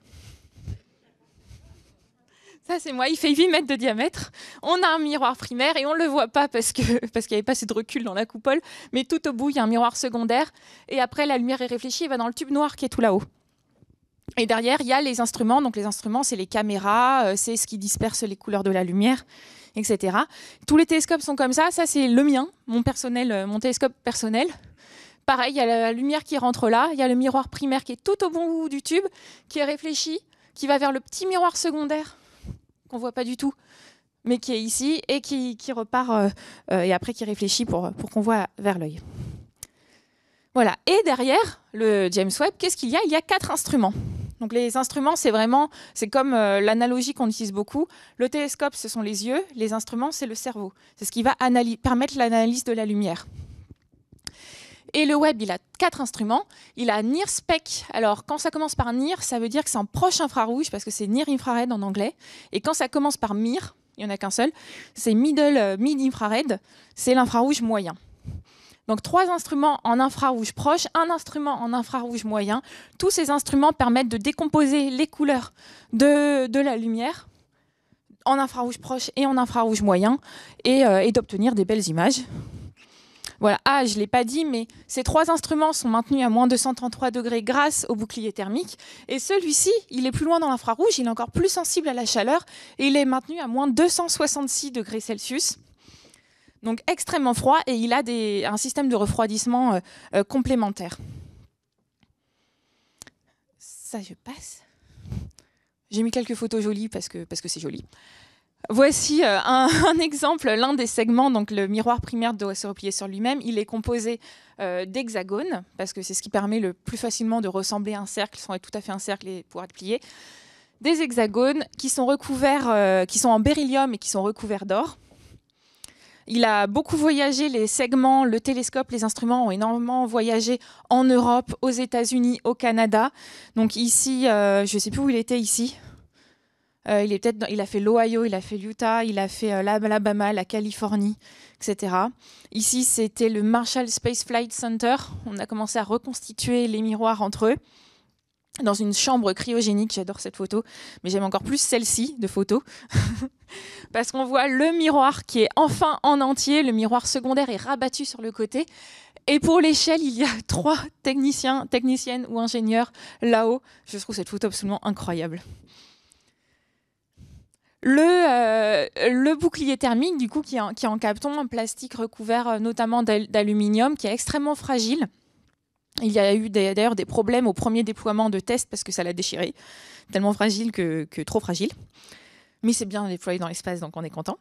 Speaker 3: Ça, c'est moi. Il fait 8 mètres de diamètre. On a un miroir primaire et on ne le voit pas parce qu'il parce n'y avait pas assez de recul dans la coupole. Mais tout au bout, il y a un miroir secondaire. Et après, la lumière est réfléchie et va dans le tube noir qui est tout là-haut. Et derrière, il y a les instruments. Donc, les instruments, c'est les caméras, euh, c'est ce qui disperse les couleurs de la lumière, etc. Tous les télescopes sont comme ça. Ça, c'est le mien, mon, personnel, euh, mon télescope personnel pareil, il y a la lumière qui rentre là, il y a le miroir primaire qui est tout au bout du tube, qui est réfléchi, qui va vers le petit miroir secondaire qu'on voit pas du tout, mais qui est ici et qui, repart euh, euh, et après qui réfléchit pour, qu'on voit vers l'œil. Voilà. Et derrière le James Webb, qu'est-ce qu'il y a Il y a quatre instruments. Donc les instruments, c'est vraiment, c'est comme euh, l'analogie qu'on utilise beaucoup. Le télescope, ce sont les yeux. Les instruments, c'est le cerveau. C'est ce qui va permettre l'analyse de la lumière. Et le web, il a quatre instruments. Il a NIRSPEC. Alors, quand ça commence par NIR, ça veut dire que c'est en proche infrarouge parce que c'est NIR infrared en anglais. Et quand ça commence par MIR, il n'y en a qu'un seul, c'est middle, euh, mid infrared, c'est l'infrarouge moyen. Donc trois instruments en infrarouge proche, un instrument en infrarouge moyen. Tous ces instruments permettent de décomposer les couleurs de, la lumière en infrarouge proche et en infrarouge moyen et euh, d'obtenir des belles images. Voilà. Ah, je ne l'ai pas dit, mais ces trois instruments sont maintenus à moins 233 degrés grâce au bouclier thermique. Et celui-ci, il est plus loin dans l'infrarouge, il est encore plus sensible à la chaleur et il est maintenu à moins 266 degrés Celsius. Donc extrêmement froid et il a un système de refroidissement euh, euh, complémentaire. Ça, je passe. J'ai mis quelques photos jolies parce que c'est parce que joli. Voici euh, un, exemple, l'un des segments, donc le miroir primaire doit se replier sur lui-même. Il est composé euh, d'hexagones, parce que c'est ce qui permet le plus facilement de ressembler à un cercle sans être tout à fait un cercle et pouvoir être plié. Des hexagones qui sont recouverts, euh, qui sont en beryllium et qui sont recouverts d'or. Il a beaucoup voyagé, les segments, le télescope, les instruments ont énormément voyagé en Europe, aux États-Unis, au Canada. Donc ici, je ne sais plus où il était ici, euh, il, a fait l'Ohio, il a fait l'Utah, il a fait euh, l'Alabama, la Californie, etc. Ici, c'était le Marshall Space Flight Center. On a commencé à reconstituer les miroirs entre eux dans une chambre cryogénique. J'adore cette photo, mais j'aime encore plus celle-ci de photo. Parce qu'on voit le miroir qui est enfin en entier. Le miroir secondaire est rabattu sur le côté. Et pour l'échelle, il y a trois techniciens, techniciennes ou ingénieurs là-haut. Je trouve cette photo absolument incroyable. Euh, le, bouclier thermique, du coup, qui est en, capton, un plastique recouvert euh, notamment d'aluminium, qui est extrêmement fragile. Il y a eu d'ailleurs des problèmes au premier déploiement de test parce que ça l'a déchiré, tellement fragile que, que trop fragile. Mais c'est bien déployé dans l'espace, donc on est content.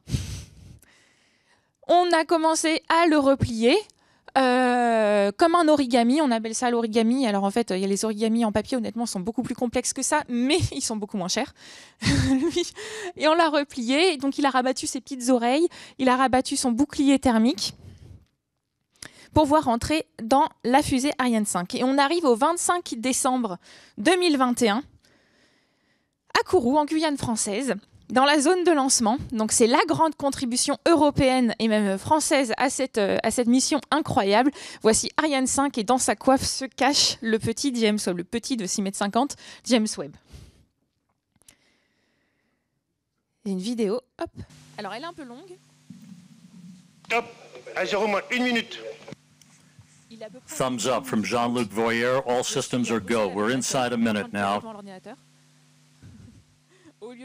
Speaker 3: On a commencé à le replier euh, comme un origami, on appelle ça l'origami. Alors en fait, il y a les origamis en papier, honnêtement, sont beaucoup plus complexes que ça, mais ils sont beaucoup moins chers. Et on l'a replié, et donc il a rabattu ses petites oreilles, il a rabattu son bouclier thermique pour voir rentrer dans la fusée Ariane 5. Et on arrive au 25 décembre 2021 à Kourou, en Guyane française dans la zone de lancement. Donc c'est la grande contribution européenne et même française à cette, euh, à cette mission incroyable. Voici Ariane 5 et dans sa coiffe se cache le petit James Webb, le petit de 6 mètres, 50 James Webb. une vidéo, hop. Alors elle est un peu longue. Top,
Speaker 1: à moins une
Speaker 3: minute.
Speaker 4: Thumbs up from Jean-Luc Voyer. All systems are go. We're inside a minute now.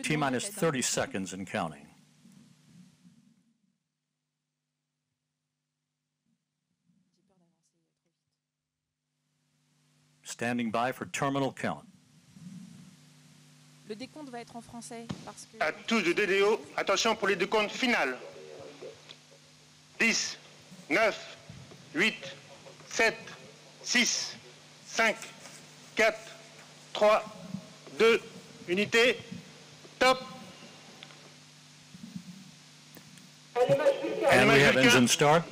Speaker 3: T 30
Speaker 4: seconds and counting. Euh, Standing by for terminal count.
Speaker 3: Le décompte va être en français parce que...
Speaker 1: À tous de DDO, attention pour les décomptes final. 10, 9, 8, 7, 6, 5, 4, 3,
Speaker 5: 2, unité, Stop. And we have
Speaker 4: engine start.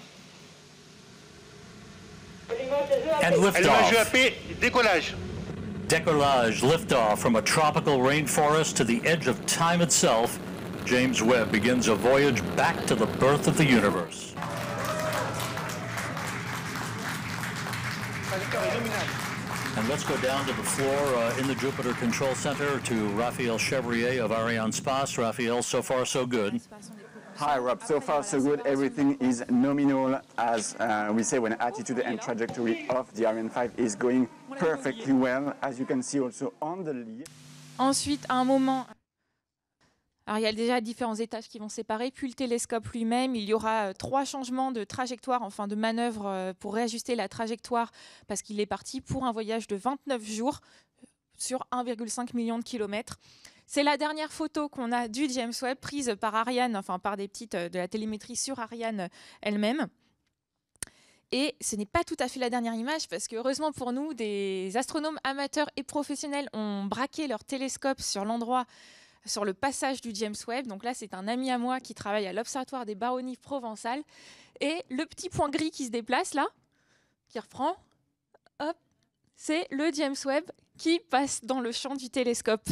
Speaker 2: And liftoff.
Speaker 4: Décollage. Décollage, liftoff from a tropical rainforest to the edge of time itself. James Webb begins a voyage back to the birth of the universe. And let's go down to the floor uh, in the Jupiter Control Center to Raphael Chevrier of Ariane Spas. Raphael, so far so good.
Speaker 2: Hi Rob, so far so good. Everything is nominal as uh, we say when attitude and trajectory of the Ariane 5 is going perfectly well, as you can see also
Speaker 5: on the lead.
Speaker 3: Ensuite, un moment. Alors, il y a déjà différents étages qui vont séparer, puis le télescope lui-même. Il y aura euh, trois changements de trajectoire, enfin de manœuvre euh, pour réajuster la trajectoire, parce qu'il est parti pour un voyage de 29 jours euh, sur 1,5 million de kilomètres. C'est la dernière photo qu'on a du James Webb prise par Ariane, enfin par des petites de la télémétrie sur Ariane elle-même. Et ce n'est pas tout à fait la dernière image parce que heureusement pour nous, des astronomes amateurs et professionnels ont braqué leur télescope sur l'endroit sur le passage du James Webb. Donc là, c'est un ami à moi qui travaille à l'Observatoire des Baronies Provençales. Et le petit point gris qui se déplace là, qui reprend, hop, c'est le James Webb qui passe dans le champ du télescope.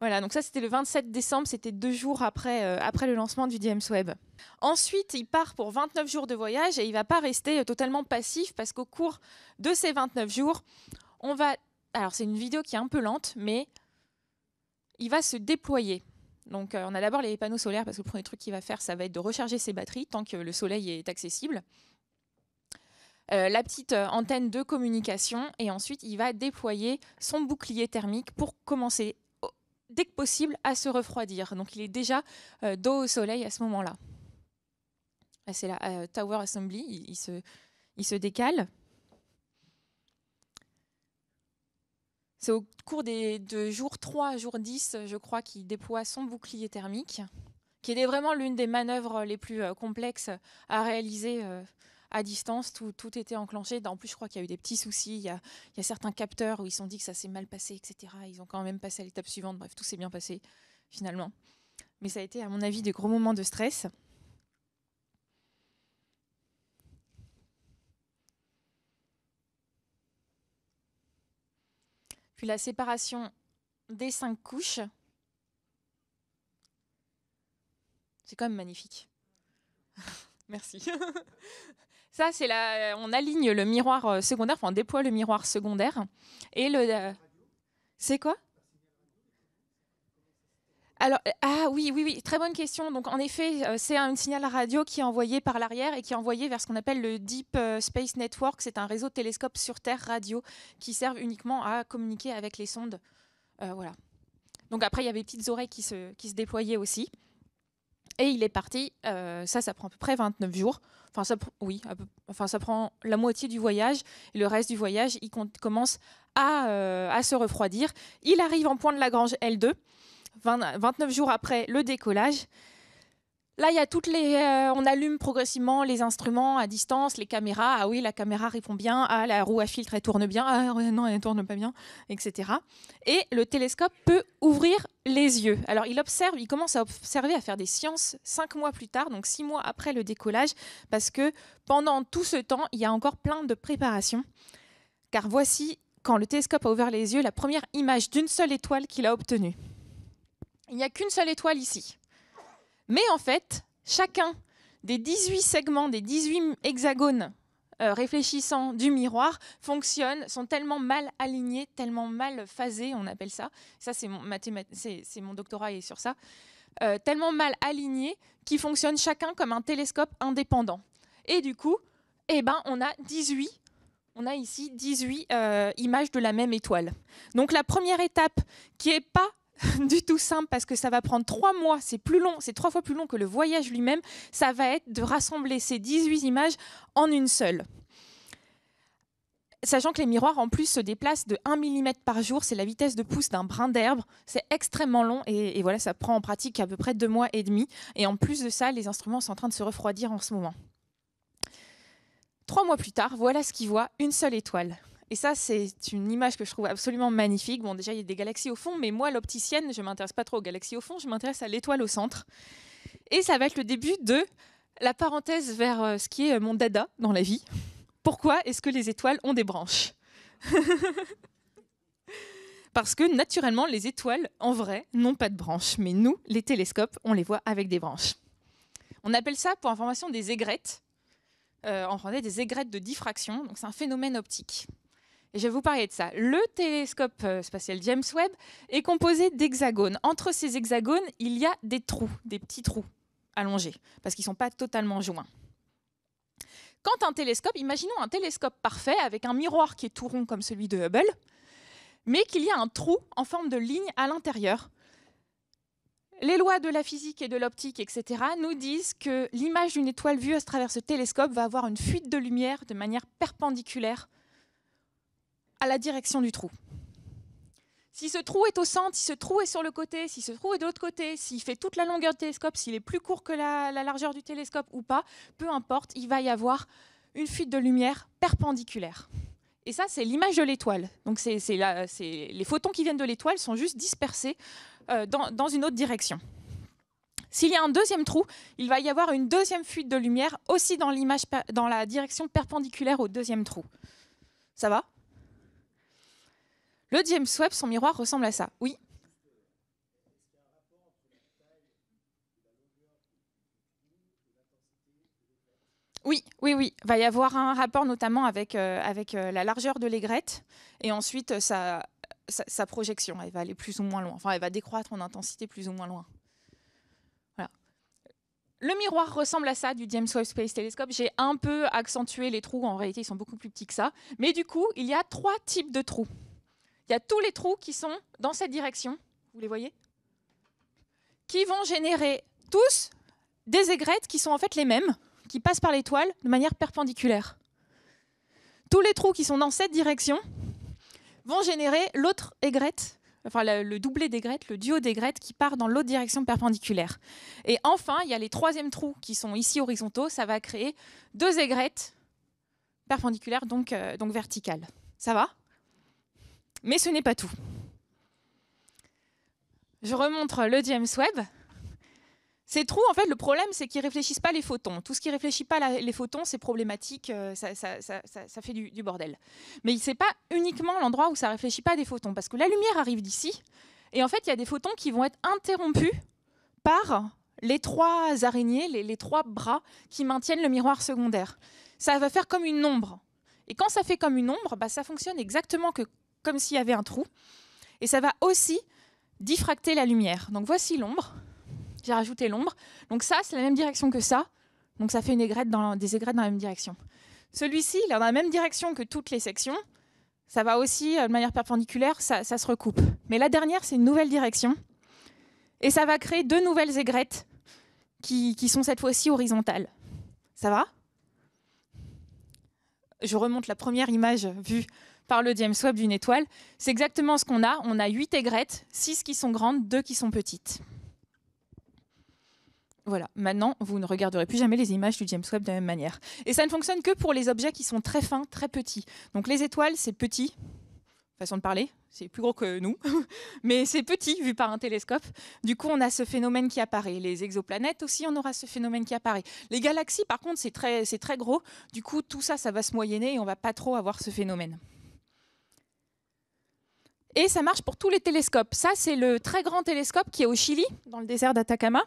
Speaker 3: Voilà, donc ça c'était le 27 décembre, c'était deux jours après, euh, après le lancement du James Webb. Ensuite, il part pour 29 jours de voyage et il ne va pas rester euh, totalement passif parce qu'au cours de ces 29 jours, on va... Alors c'est une vidéo qui est un peu lente, mais il va se déployer. Donc euh, on a d'abord les panneaux solaires parce que le premier truc qu'il va faire, ça va être de recharger ses batteries tant que le soleil est accessible. Euh, la petite euh, antenne de communication et ensuite il va déployer son bouclier thermique pour commencer dès que possible à se refroidir. Donc il est déjà dos au soleil à ce moment-là. C'est la Tower Assembly, il se décale. C'est au cours des, de jour 3 à jour 10, je crois, qu'il déploie son bouclier thermique, qui était vraiment l'une des manœuvres les plus euh, complexes à réaliser euh, à distance. Tout, était enclenché. En plus, je crois qu'il y a eu des petits soucis. Il y, a, il y a certains capteurs où ils se sont dit que ça s'est mal passé, etc. Ils ont quand même passé à l'étape suivante. Bref, tout s'est bien passé finalement. Mais ça a été, à mon avis, des gros moments de stress. puis la séparation des cinq couches. C'est quand même magnifique. Merci. Ça, c'est là, On aligne le miroir euh, secondaire, enfin, on déploie le miroir secondaire. Et le. Euh, c'est quoi alors, euh, ah oui, oui, oui, très bonne question. Donc, en effet, euh, c'est un signal radio qui est envoyé par l'arrière et qui est envoyé vers ce qu'on appelle le Deep euh, Space Network. C'est un réseau de télescopes sur Terre radio qui servent uniquement à communiquer avec les sondes. voilà. Donc, après, il y avait des petites oreilles qui se, qui déployaient aussi. Et il est parti. ça, ça prend à peu près 29 jours. Enfin, ça, oui, enfin, ça prend la moitié du voyage. le reste du voyage, il commence à, à se refroidir. Il arrive en point de Lagrange L2. 29 jours après le décollage. Là, il y a toutes les, euh, on allume progressivement les instruments à distance, les caméras. Ah oui, la caméra répond bien. Ah, la roue à filtre, elle tourne bien. Ah non, elle ne tourne pas bien, etc. Et le télescope peut ouvrir les yeux. Alors, il observe, il commence à observer, à faire des sciences cinq mois plus tard, donc six mois après le décollage, parce que pendant tout ce temps, il y a encore plein de préparations. Car voici, quand le télescope a ouvert les yeux, la première image d'une seule étoile qu'il a obtenue il n'y a qu'une seule étoile ici. Mais en fait, chacun des 18 segments, des 18 hexagones euh, réfléchissants du miroir fonctionnent, sont tellement mal alignés, tellement mal phasés, on appelle ça. Ça, c'est mon, c'est, mon doctorat et sur ça. Euh, tellement mal alignés qu'ils fonctionnent chacun comme un télescope indépendant. Et du coup, eh ben, on a 18 on a ici 18 euh, images de la même étoile. Donc la première étape, qui n'est pas du tout simple parce que ça va prendre trois mois, c'est plus long, c'est trois fois plus long que le voyage lui-même. Ça va être de rassembler ces 18 images en une seule. Sachant que les miroirs en plus se déplacent de 1 mm par jour, c'est la vitesse de pousse d'un brin d'herbe, c'est extrêmement long et, voilà, ça prend en pratique à peu près deux mois et demi. Et en plus de ça, les instruments sont en train de se refroidir en ce moment. Trois mois plus tard, voilà ce qu'il voit, une seule étoile. Et ça, c'est une image que je trouve absolument magnifique. Bon, déjà, il y a des galaxies au fond, mais moi, l'opticienne, je ne m'intéresse pas trop aux galaxies au fond, je m'intéresse à l'étoile au centre. Et ça va être le début de la parenthèse vers euh, ce qui est euh, mon dada dans la vie. Pourquoi est-ce que les étoiles ont des branches Parce que naturellement, les étoiles, en vrai, n'ont pas de branches, mais nous, les télescopes, on les voit avec des branches. On appelle ça, pour information, des aigrettes. Euh, on des aigrettes de diffraction, donc c'est un phénomène optique je vais vous parler de ça. Le télescope euh, spatial James Webb est composé d'hexagones. Entre ces hexagones, il y a des trous, des petits trous allongés, parce qu'ils ne sont pas totalement joints. Quand un télescope, imaginons un télescope parfait avec un miroir qui est tout rond comme celui de Hubble, mais qu'il y a un trou en forme de ligne à l'intérieur. Les lois de la physique et de l'optique, etc., nous disent que l'image d'une étoile vue à travers ce télescope va avoir une fuite de lumière de manière perpendiculaire à la direction du trou. Si ce trou est au centre, si ce trou est sur le côté, si ce trou est de l'autre côté, s'il fait toute la longueur du télescope, s'il est plus court que la, largeur du télescope ou pas, peu importe, il va y avoir une fuite de lumière perpendiculaire. Et ça, c'est l'image de l'étoile. Donc, c'est, les photons qui viennent de l'étoile sont juste dispersés euh, dans, dans, une autre direction. S'il y a un deuxième trou, il va y avoir une deuxième fuite de lumière aussi dans, l'image, dans la direction perpendiculaire au deuxième trou. Ça va le James Webb, son miroir ressemble à ça. Oui Oui, oui, oui. Va y avoir un rapport notamment avec, euh, avec euh, la largeur de l'aigrette et ensuite euh, sa, projection. Elle va aller plus ou moins loin. Enfin, elle va décroître en intensité plus ou moins loin. Voilà. Le miroir ressemble à ça du James Webb Space Telescope. J'ai un peu accentué les trous. En réalité, ils sont beaucoup plus petits que ça. Mais du coup, il y a trois types de trous il y a tous les trous qui sont dans cette direction, vous les voyez, qui vont générer tous des aigrettes qui sont en fait les mêmes, qui passent par l'étoile de manière perpendiculaire. Tous les trous qui sont dans cette direction vont générer l'autre aigrette, enfin le, doublé d'aigrette, le duo d'aigrette qui part dans l'autre direction perpendiculaire. Et enfin, il y a les troisièmes trous qui sont ici horizontaux, ça va créer deux aigrettes perpendiculaires, donc, euh, donc verticales. Ça va mais ce n'est pas tout. Je remontre le James Webb. Ces trous, en fait, le problème, c'est qu'ils ne réfléchissent pas les photons. Tout ce qui ne réfléchit pas les photons, c'est problématique, euh, ça, fait du, bordel. Mais ce n'est pas uniquement l'endroit où ça ne réfléchit pas des photons, parce que la lumière arrive d'ici, et en fait, il y a des photons qui vont être interrompus par les trois araignées, les, trois bras qui maintiennent le miroir secondaire. Ça va faire comme une ombre. Et quand ça fait comme une ombre, bah, ça fonctionne exactement que, comme s'il y avait un trou. Et ça va aussi diffracter la lumière. Donc voici l'ombre. J'ai rajouté l'ombre. Donc ça, c'est la même direction que ça. Donc ça fait une aigrette dans des aigrettes dans la même direction. Celui-ci, il est dans la même direction que toutes les sections. Ça va aussi euh, de manière perpendiculaire, ça, se recoupe. Mais la dernière, c'est une nouvelle direction. Et ça va créer deux nouvelles aigrettes qui, qui sont cette fois-ci horizontales. Ça va Je remonte la première image vue par le James Webb d'une étoile. C'est exactement ce qu'on a. On a 8 aigrettes, 6 qui sont grandes, 2 qui sont petites. Voilà, maintenant, vous ne regarderez plus jamais les images du James Webb de la même manière. Et ça ne fonctionne que pour les objets qui sont très fins, très petits. Donc les étoiles, c'est petit, façon de parler, c'est plus gros que nous, mais c'est petit vu par un télescope. Du coup, on a ce phénomène qui apparaît. Les exoplanètes aussi, on aura ce phénomène qui apparaît. Les galaxies, par contre, c'est très, très gros. Du coup, tout ça, ça va se moyenner et on va pas trop avoir ce phénomène. Et ça marche pour tous les télescopes. Ça, c'est le très grand télescope qui est au Chili, dans le désert d'Atacama.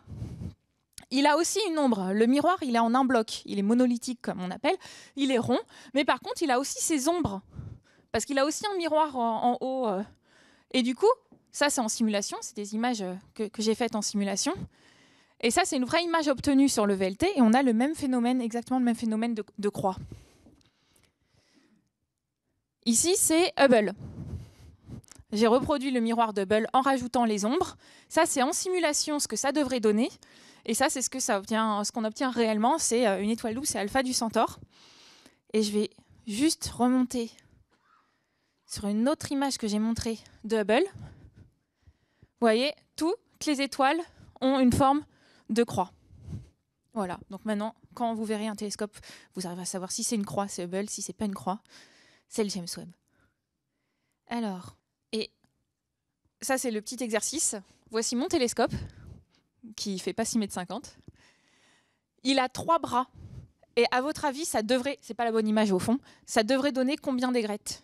Speaker 3: Il a aussi une ombre. Le miroir, il est en un bloc. Il est monolithique, comme on appelle. Il est rond. Mais par contre, il a aussi ses ombres. Parce qu'il a aussi un miroir en, haut. Euh. Et du coup, ça, c'est en simulation. C'est des images euh, que, j'ai faites en simulation. Et ça, c'est une vraie image obtenue sur le VLT. Et on a le même phénomène, exactement le même phénomène de croix. Ici, c'est Hubble. J'ai reproduit le miroir d'Hubble en rajoutant les ombres. Ça, c'est en simulation ce que ça devrait donner. Et ça, c'est ce que ça obtient, ce qu'on obtient réellement, c'est euh, une étoile douce et alpha du centaure. Et je vais juste remonter sur une autre image que j'ai montrée de Hubble. Vous voyez, toutes les étoiles ont une forme de croix. Voilà. Donc maintenant, quand vous verrez un télescope, vous arriverez à savoir si c'est une croix, c'est Hubble, si c'est pas une croix, c'est le James Webb. Alors, ça c'est le petit exercice. Voici mon télescope, qui fait pas 6 mètres 50. Il a trois bras. Et à votre avis, ça devrait, c'est pas la bonne image au fond, ça devrait donner combien d'aigrettes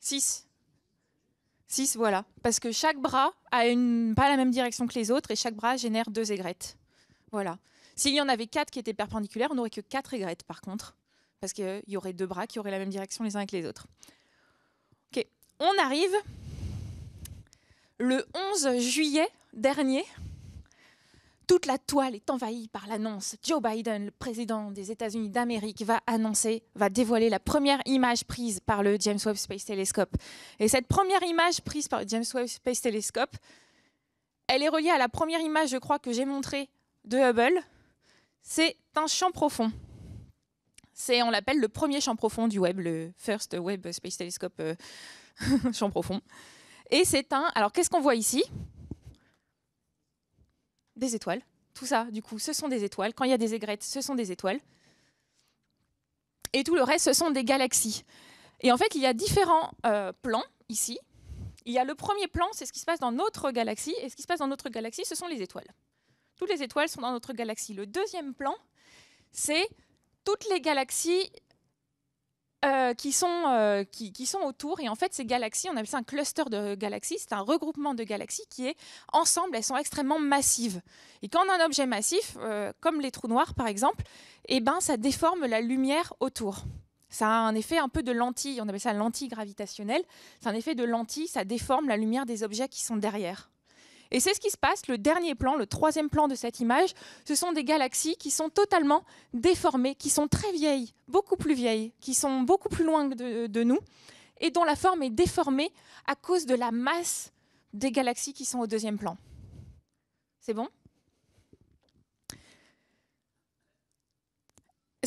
Speaker 3: 6. 6, voilà. Parce que chaque bras a une, pas la même direction que les autres et chaque bras génère deux aigrettes. Voilà. S'il y en avait quatre qui étaient perpendiculaires, on n'aurait que quatre aigrettes par contre. Parce qu'il y aurait deux bras qui auraient la même direction les uns que les autres on arrive le 11 juillet dernier. Toute la toile est envahie par l'annonce. Joe Biden, le président des États-Unis d'Amérique, va annoncer, va dévoiler la première image prise par le James Webb Space Telescope. Et cette première image prise par le James Webb Space Telescope, elle est reliée à la première image, je crois, que j'ai montrée de Hubble. C'est un champ profond. C'est, on l'appelle le premier champ profond du web, le First Web Space Telescope. Euh, champ profond. Et c'est un. Alors, qu'est-ce qu'on voit ici Des étoiles. Tout ça, du coup, ce sont des étoiles. Quand il y a des aigrettes, ce sont des étoiles. Et tout le reste, ce sont des galaxies. Et en fait, il y a différents euh, plans ici. Il y a le premier plan, c'est ce qui se passe dans notre galaxie. Et ce qui se passe dans notre galaxie, ce sont les étoiles. Toutes les étoiles sont dans notre galaxie. Le deuxième plan, c'est toutes les galaxies euh, qui, sont, euh, qui, sont autour. Et en fait, ces galaxies, on appelle ça un cluster de galaxies, c'est un regroupement de galaxies qui est ensemble, elles sont extrêmement massives. Et quand on a un objet massif, euh, comme les trous noirs par exemple, eh ben, ça déforme la lumière autour. Ça a un effet un peu de lentille, on appelle ça lentille gravitationnelle. C'est un effet de lentille, ça déforme la lumière des objets qui sont derrière. Et c'est ce qui se passe, le dernier plan, le troisième plan de cette image, ce sont des galaxies qui sont totalement déformées, qui sont très vieilles, beaucoup plus vieilles, qui sont beaucoup plus loin de, nous, et dont la forme est déformée à cause de la masse des galaxies qui sont au deuxième plan. C'est bon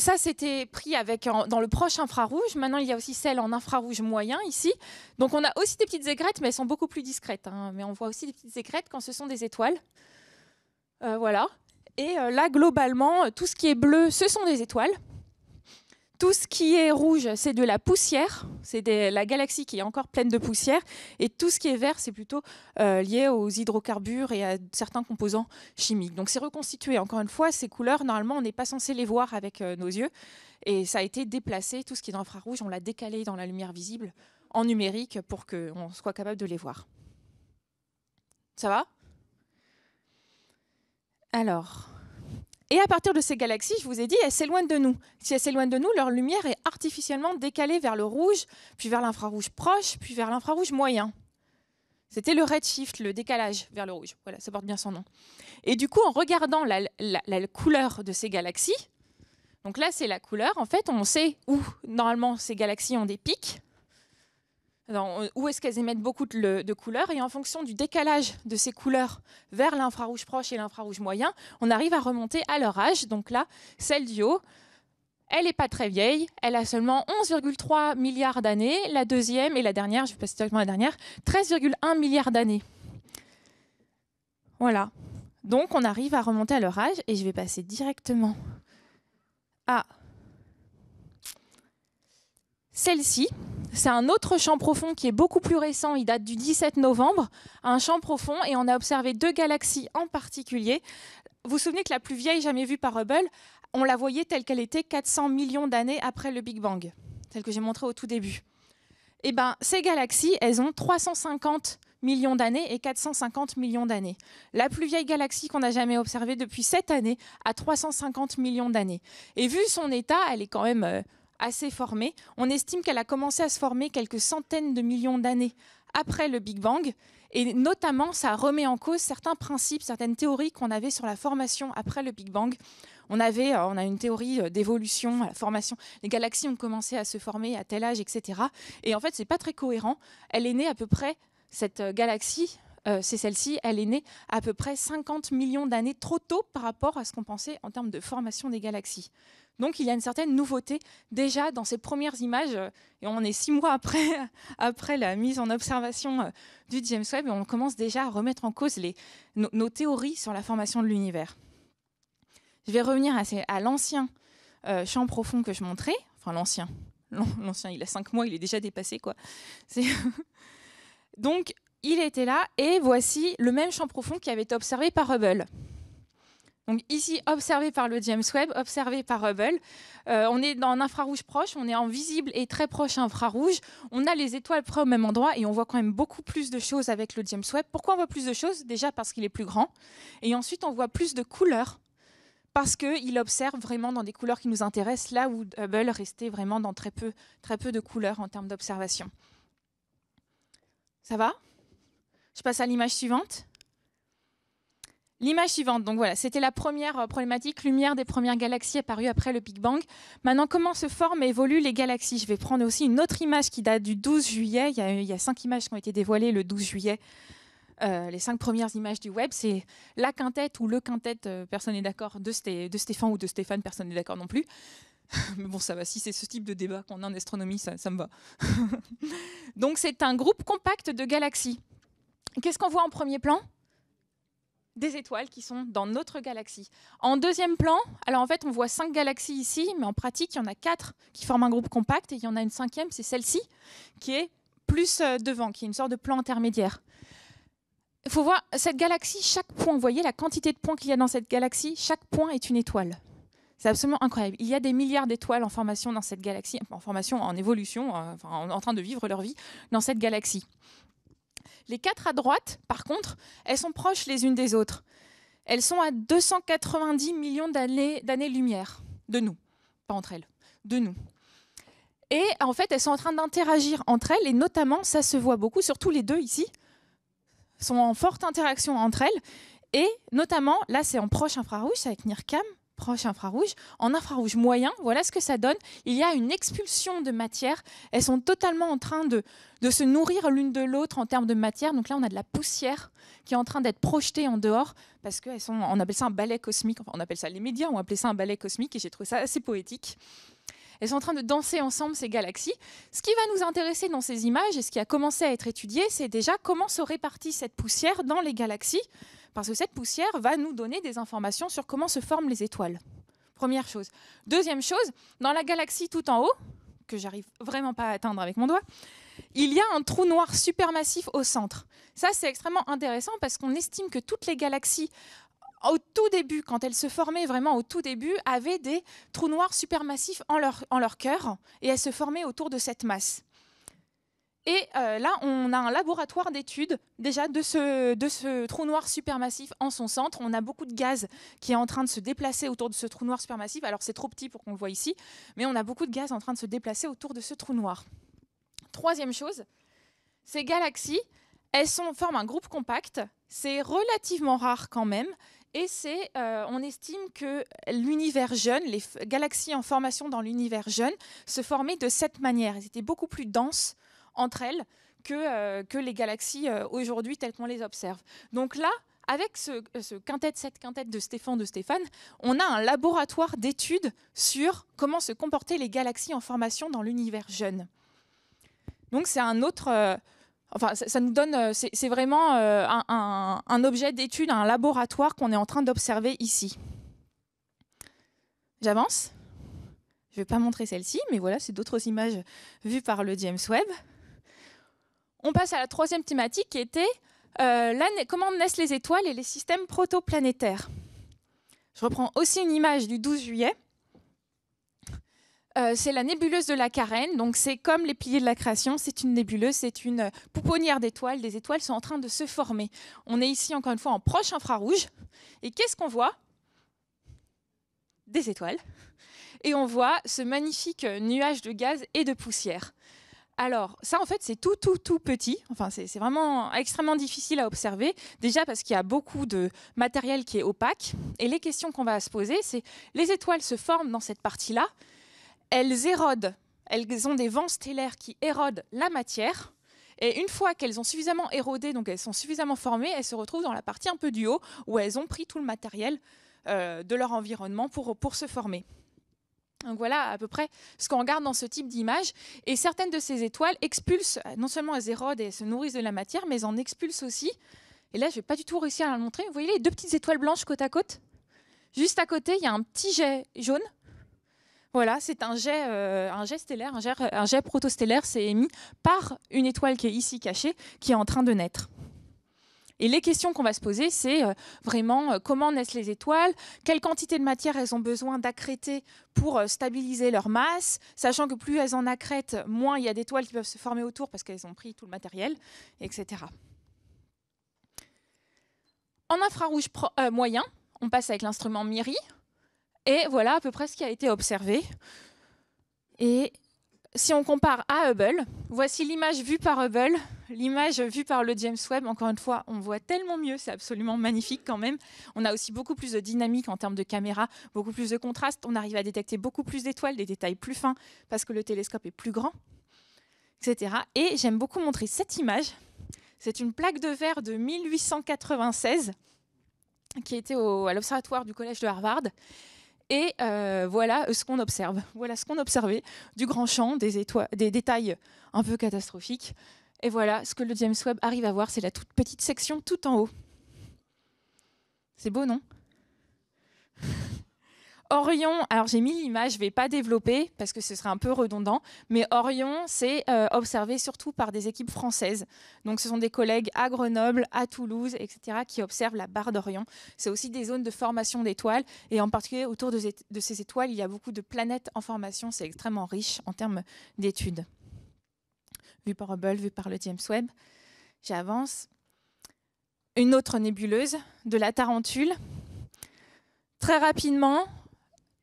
Speaker 3: ça, c'était pris avec dans le proche infrarouge. Maintenant, il y a aussi celle en infrarouge moyen ici. Donc, on a aussi des petites aigrettes, mais elles sont beaucoup plus discrètes. Hein. Mais on voit aussi des petites aigrettes quand ce sont des étoiles. Euh, voilà. Et euh, là, globalement, euh, tout ce qui est bleu, ce sont des étoiles. Tout ce qui est rouge, c'est de la poussière, c'est la galaxie qui est encore pleine de poussière, et tout ce qui est vert, c'est plutôt euh, lié aux hydrocarbures et à certains composants chimiques. Donc c'est reconstitué, encore une fois, ces couleurs, normalement, on n'est pas censé les voir avec euh, nos yeux, et ça a été déplacé, tout ce qui est infrarouge, on l'a décalé dans la lumière visible en numérique pour qu'on soit capable de les voir. Ça va Alors, et à partir de ces galaxies, je vous ai dit, elles s'éloignent de nous. Si elles s'éloignent de nous, leur lumière est artificiellement décalée vers le rouge, puis vers l'infrarouge proche, puis vers l'infrarouge moyen. C'était le redshift, le décalage vers le rouge. Voilà, ça porte bien son nom. Et du coup, en regardant la, la couleur de ces galaxies, donc là, c'est la couleur. En fait, on sait où, normalement, ces galaxies ont des pics où est-ce qu'elles émettent beaucoup de, de, couleurs, et en fonction du décalage de ces couleurs vers l'infrarouge proche et l'infrarouge moyen, on arrive à remonter à leur âge. Donc là, celle du haut, elle n'est pas très vieille, elle a seulement 11,3 milliards d'années, la deuxième et la dernière, je vais passer directement à la dernière, 13,1 milliards d'années. Voilà. Donc on arrive à remonter à leur âge, et je vais passer directement à celle-ci, c'est un autre champ profond qui est beaucoup plus récent, il date du 17 novembre, un champ profond, et on a observé deux galaxies en particulier. Vous vous souvenez que la plus vieille jamais vue par Hubble, on la voyait telle qu'elle était 400 millions d'années après le Big Bang, telle que j'ai montrée au tout début. Eh ben, ces galaxies, elles ont 350 millions d'années et 450 millions d'années. La plus vieille galaxie qu'on a jamais observée depuis cette année a 350 millions d'années. Et vu son état, elle est quand même euh, assez formée. On estime qu'elle a commencé à se former quelques centaines de millions d'années après le Big Bang. Et notamment, ça remet en cause certains principes, certaines théories qu'on avait sur la formation après le Big Bang. On, avait, euh, on a une théorie euh, d'évolution, la formation. Les galaxies ont commencé à se former à tel âge, etc. Et en fait, c'est pas très cohérent. Elle est née à peu près, cette euh, galaxie, c'est celle-ci, elle est née à peu près 50 millions d'années trop tôt par rapport à ce qu'on pensait en termes de formation des galaxies. Donc il y a une certaine nouveauté déjà dans ces premières images, euh, et on est six mois après, après la mise en observation euh, du James Webb, et on commence déjà à remettre en cause nos, théories sur la formation de l'univers. Je vais revenir à, l'ancien euh, champ profond que je montrais, enfin l'ancien, l'ancien il a cinq mois, il est déjà dépassé quoi. Donc il était là, et voici le même champ profond qui avait été observé par Hubble. Donc ici, observé par le James Webb, observé par Hubble, euh, on est dans un infrarouge proche, on est en visible et très proche infrarouge, on a les étoiles près au même endroit et on voit quand même beaucoup plus de choses avec le James Webb. Pourquoi on voit plus de choses Déjà parce qu'il est plus grand et ensuite on voit plus de couleurs parce qu'il observe vraiment dans des couleurs qui nous intéressent, là où Hubble restait vraiment dans très peu, très peu de couleurs en termes d'observation. Ça va Je passe à l'image suivante. L'image suivante, donc voilà, c'était la première euh, problématique, lumière des premières galaxies apparues après le Big Bang. Maintenant, comment se forment et évoluent les galaxies Je vais prendre aussi une autre image qui date du 12 juillet. Il y a, cinq images qui ont été dévoilées le 12 juillet. Euh, les cinq premières images du web, c'est la quintette ou le quintette, euh, personne n'est d'accord, de, de, Stéphane ou de Stéphane, personne n'est d'accord non plus. Mais bon, ça va, si c'est ce type de débat qu'on a en astronomie, ça me va. donc c'est un groupe compact de galaxies. Qu'est-ce qu'on voit en premier plan des étoiles qui sont dans notre galaxie. En deuxième plan, alors en fait, on voit cinq galaxies ici, mais en pratique, il y en a quatre qui forment un groupe compact et il y en a une cinquième, c'est celle-ci, qui est plus euh, devant, qui est une sorte de plan intermédiaire. Il faut voir, cette galaxie, chaque point, vous voyez la quantité de points qu'il y a dans cette galaxie, chaque point est une étoile. C'est absolument incroyable. Il y a des milliards d'étoiles en formation dans cette galaxie, en formation, en évolution, euh, en, en train de vivre leur vie dans cette galaxie. Les quatre à droite, par contre, elles sont proches les unes des autres. Elles sont à 290 millions d'années-lumière de nous, pas entre elles, de nous. Et en fait, elles sont en train d'interagir entre elles, et notamment, ça se voit beaucoup, surtout les deux ici, sont en forte interaction entre elles. Et notamment, là, c'est en proche infrarouge avec NIRCam, proche infrarouge. En infrarouge moyen, voilà ce que ça donne. Il y a une expulsion de matière. Elles sont totalement en train de, de se nourrir l'une de l'autre en termes de matière. Donc là, on a de la poussière qui est en train d'être projetée en dehors parce qu'on sont, on appelle ça un ballet cosmique. Enfin, on appelle ça, les médias on appelle ça un ballet cosmique et j'ai trouvé ça assez poétique. Elles sont en train de danser ensemble ces galaxies. Ce qui va nous intéresser dans ces images et ce qui a commencé à être étudié, c'est déjà comment se répartit cette poussière dans les galaxies. Parce que cette poussière va nous donner des informations sur comment se forment les étoiles. Première chose. Deuxième chose, dans la galaxie tout en haut, que j'arrive vraiment pas à atteindre avec mon doigt, il y a un trou noir supermassif au centre. Ça, c'est extrêmement intéressant parce qu'on estime que toutes les galaxies au tout début, quand elles se formaient vraiment au tout début, avaient des trous noirs supermassifs en leur, en leur cœur et elles se formaient autour de cette masse. Et euh, là, on a un laboratoire d'études déjà de ce, trou noir supermassif en son centre. On a beaucoup de gaz qui est en train de se déplacer autour de ce trou noir supermassif. Alors c'est trop petit pour qu'on le voit ici, mais on a beaucoup de gaz en train de se déplacer autour de ce trou noir. Troisième chose, ces galaxies, elles sont, forment un groupe compact. C'est relativement rare quand même. Et c'est, euh, on estime que l'univers jeune, les galaxies en formation dans l'univers jeune, se formaient de cette manière. Elles étaient beaucoup plus denses entre elles que, euh, que les galaxies euh, aujourd'hui telles qu'on les observe. Donc là, avec ce, ce quintet, cette quintette de Stéphane de Stéphane, on a un laboratoire d'études sur comment se comportaient les galaxies en formation dans l'univers jeune. Donc c'est un autre, euh, enfin ça, nous donne, c'est vraiment un, un, objet d'étude, un laboratoire qu'on est en train d'observer ici. J'avance. Je ne vais pas montrer celle-ci, mais voilà, c'est d'autres images vues par le James Webb on passe à la troisième thématique qui était euh, comment naissent les étoiles et les systèmes protoplanétaires. Je reprends aussi une image du 12 juillet. Euh, c'est la nébuleuse de la Carène, donc c'est comme les piliers de la création, c'est une nébuleuse, c'est une euh, pouponnière d'étoiles, des étoiles sont en train de se former. On est ici encore une fois en proche infrarouge, et qu'est-ce qu'on voit Des étoiles. Et on voit ce magnifique nuage de gaz et de poussière. Alors, ça, en fait, c'est tout, tout, tout petit. Enfin, c'est vraiment extrêmement difficile à observer. Déjà parce qu'il y a beaucoup de matériel qui est opaque. Et les questions qu'on va se poser, c'est les étoiles se forment dans cette partie-là. Elles érodent. Elles ont des vents stellaires qui érodent la matière. Et une fois qu'elles ont suffisamment érodé, donc elles sont suffisamment formées, elles se retrouvent dans la partie un peu du haut où elles ont pris tout le matériel euh, de leur environnement pour se former voilà à peu près ce qu'on regarde dans ce type d'image. Et certaines de ces étoiles expulsent, euh, non seulement elles érodent et se nourrissent de la matière, mais en expulsent aussi. Et là, je ne vais pas du tout réussir à la montrer. Vous voyez les deux petites étoiles blanches côte à côte Juste à côté, il y a un petit jet jaune. Voilà, c'est un jet, euh, un stellaire, un jet, un jet protostellaire. C'est émis par une étoile qui est ici cachée, qui est en train de naître. Et les questions qu'on va se poser, c'est euh, vraiment euh, comment naissent les étoiles, quelle quantité de matière elles ont besoin d'accréter pour euh, stabiliser leur masse, sachant que plus elles en accrètent, moins il y a d'étoiles qui peuvent se former autour parce qu'elles ont pris tout le matériel, etc. En infrarouge moyen, on passe avec l'instrument MIRI, et voilà à peu près ce qui a été observé. Et si on compare à Hubble, voici l'image vue par Hubble, l'image vue par le James Webb. Encore une fois, on voit tellement mieux, c'est absolument magnifique quand même. On a aussi beaucoup plus de dynamique en termes de caméra, beaucoup plus de contraste. On arrive à détecter beaucoup plus d'étoiles, des détails plus fins parce que le télescope est plus grand, etc. Et j'aime beaucoup montrer cette image. C'est une plaque de verre de 1896 qui était à l'observatoire du collège de Harvard et euh, voilà euh, ce qu'on observe. Voilà ce qu'on observait du grand champ, des, des détails un peu catastrophiques. Et voilà ce que le James Webb arrive à voir, c'est la toute petite section tout en haut. C'est beau, non Orion, alors j'ai mis l'image, je ne vais pas développer parce que ce serait un peu redondant, mais Orion, c'est euh, observé surtout par des équipes françaises. Donc ce sont des collègues à Grenoble, à Toulouse, etc., qui observent la barre d'Orion. C'est aussi des zones de formation d'étoiles, et en particulier autour de, de ces étoiles, il y a beaucoup de planètes en formation, c'est extrêmement riche en termes d'études. Vu par Hubble, vu par le James Webb. J'avance. Une autre nébuleuse, de la Tarentule. Très rapidement,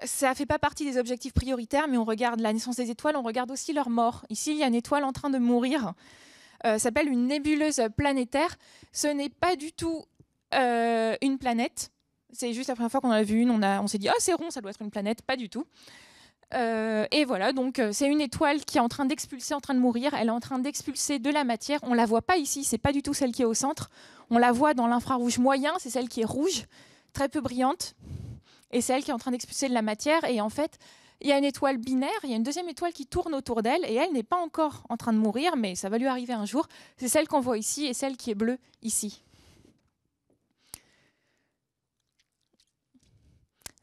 Speaker 3: ça ne fait pas partie des objectifs prioritaires, mais on regarde la naissance des étoiles, on regarde aussi leur mort. Ici, il y a une étoile en train de mourir. Euh, ça s'appelle une nébuleuse planétaire. Ce n'est pas du tout euh, une planète. C'est juste la première fois qu'on en a vu une, on, s'est dit, ah, oh, c'est rond, ça doit être une planète. Pas du tout. Euh, et voilà, donc c'est une étoile qui est en train d'expulser, en train de mourir. Elle est en train d'expulser de la matière. On la voit pas ici, c'est pas du tout celle qui est au centre. On la voit dans l'infrarouge moyen, c'est celle qui est rouge, très peu brillante et c'est elle qui est en train d'expulser de la matière. Et en fait, il y a une étoile binaire, il y a une deuxième étoile qui tourne autour d'elle, et elle n'est pas encore en train de mourir, mais ça va lui arriver un jour. C'est celle qu'on voit ici et celle qui est bleue ici.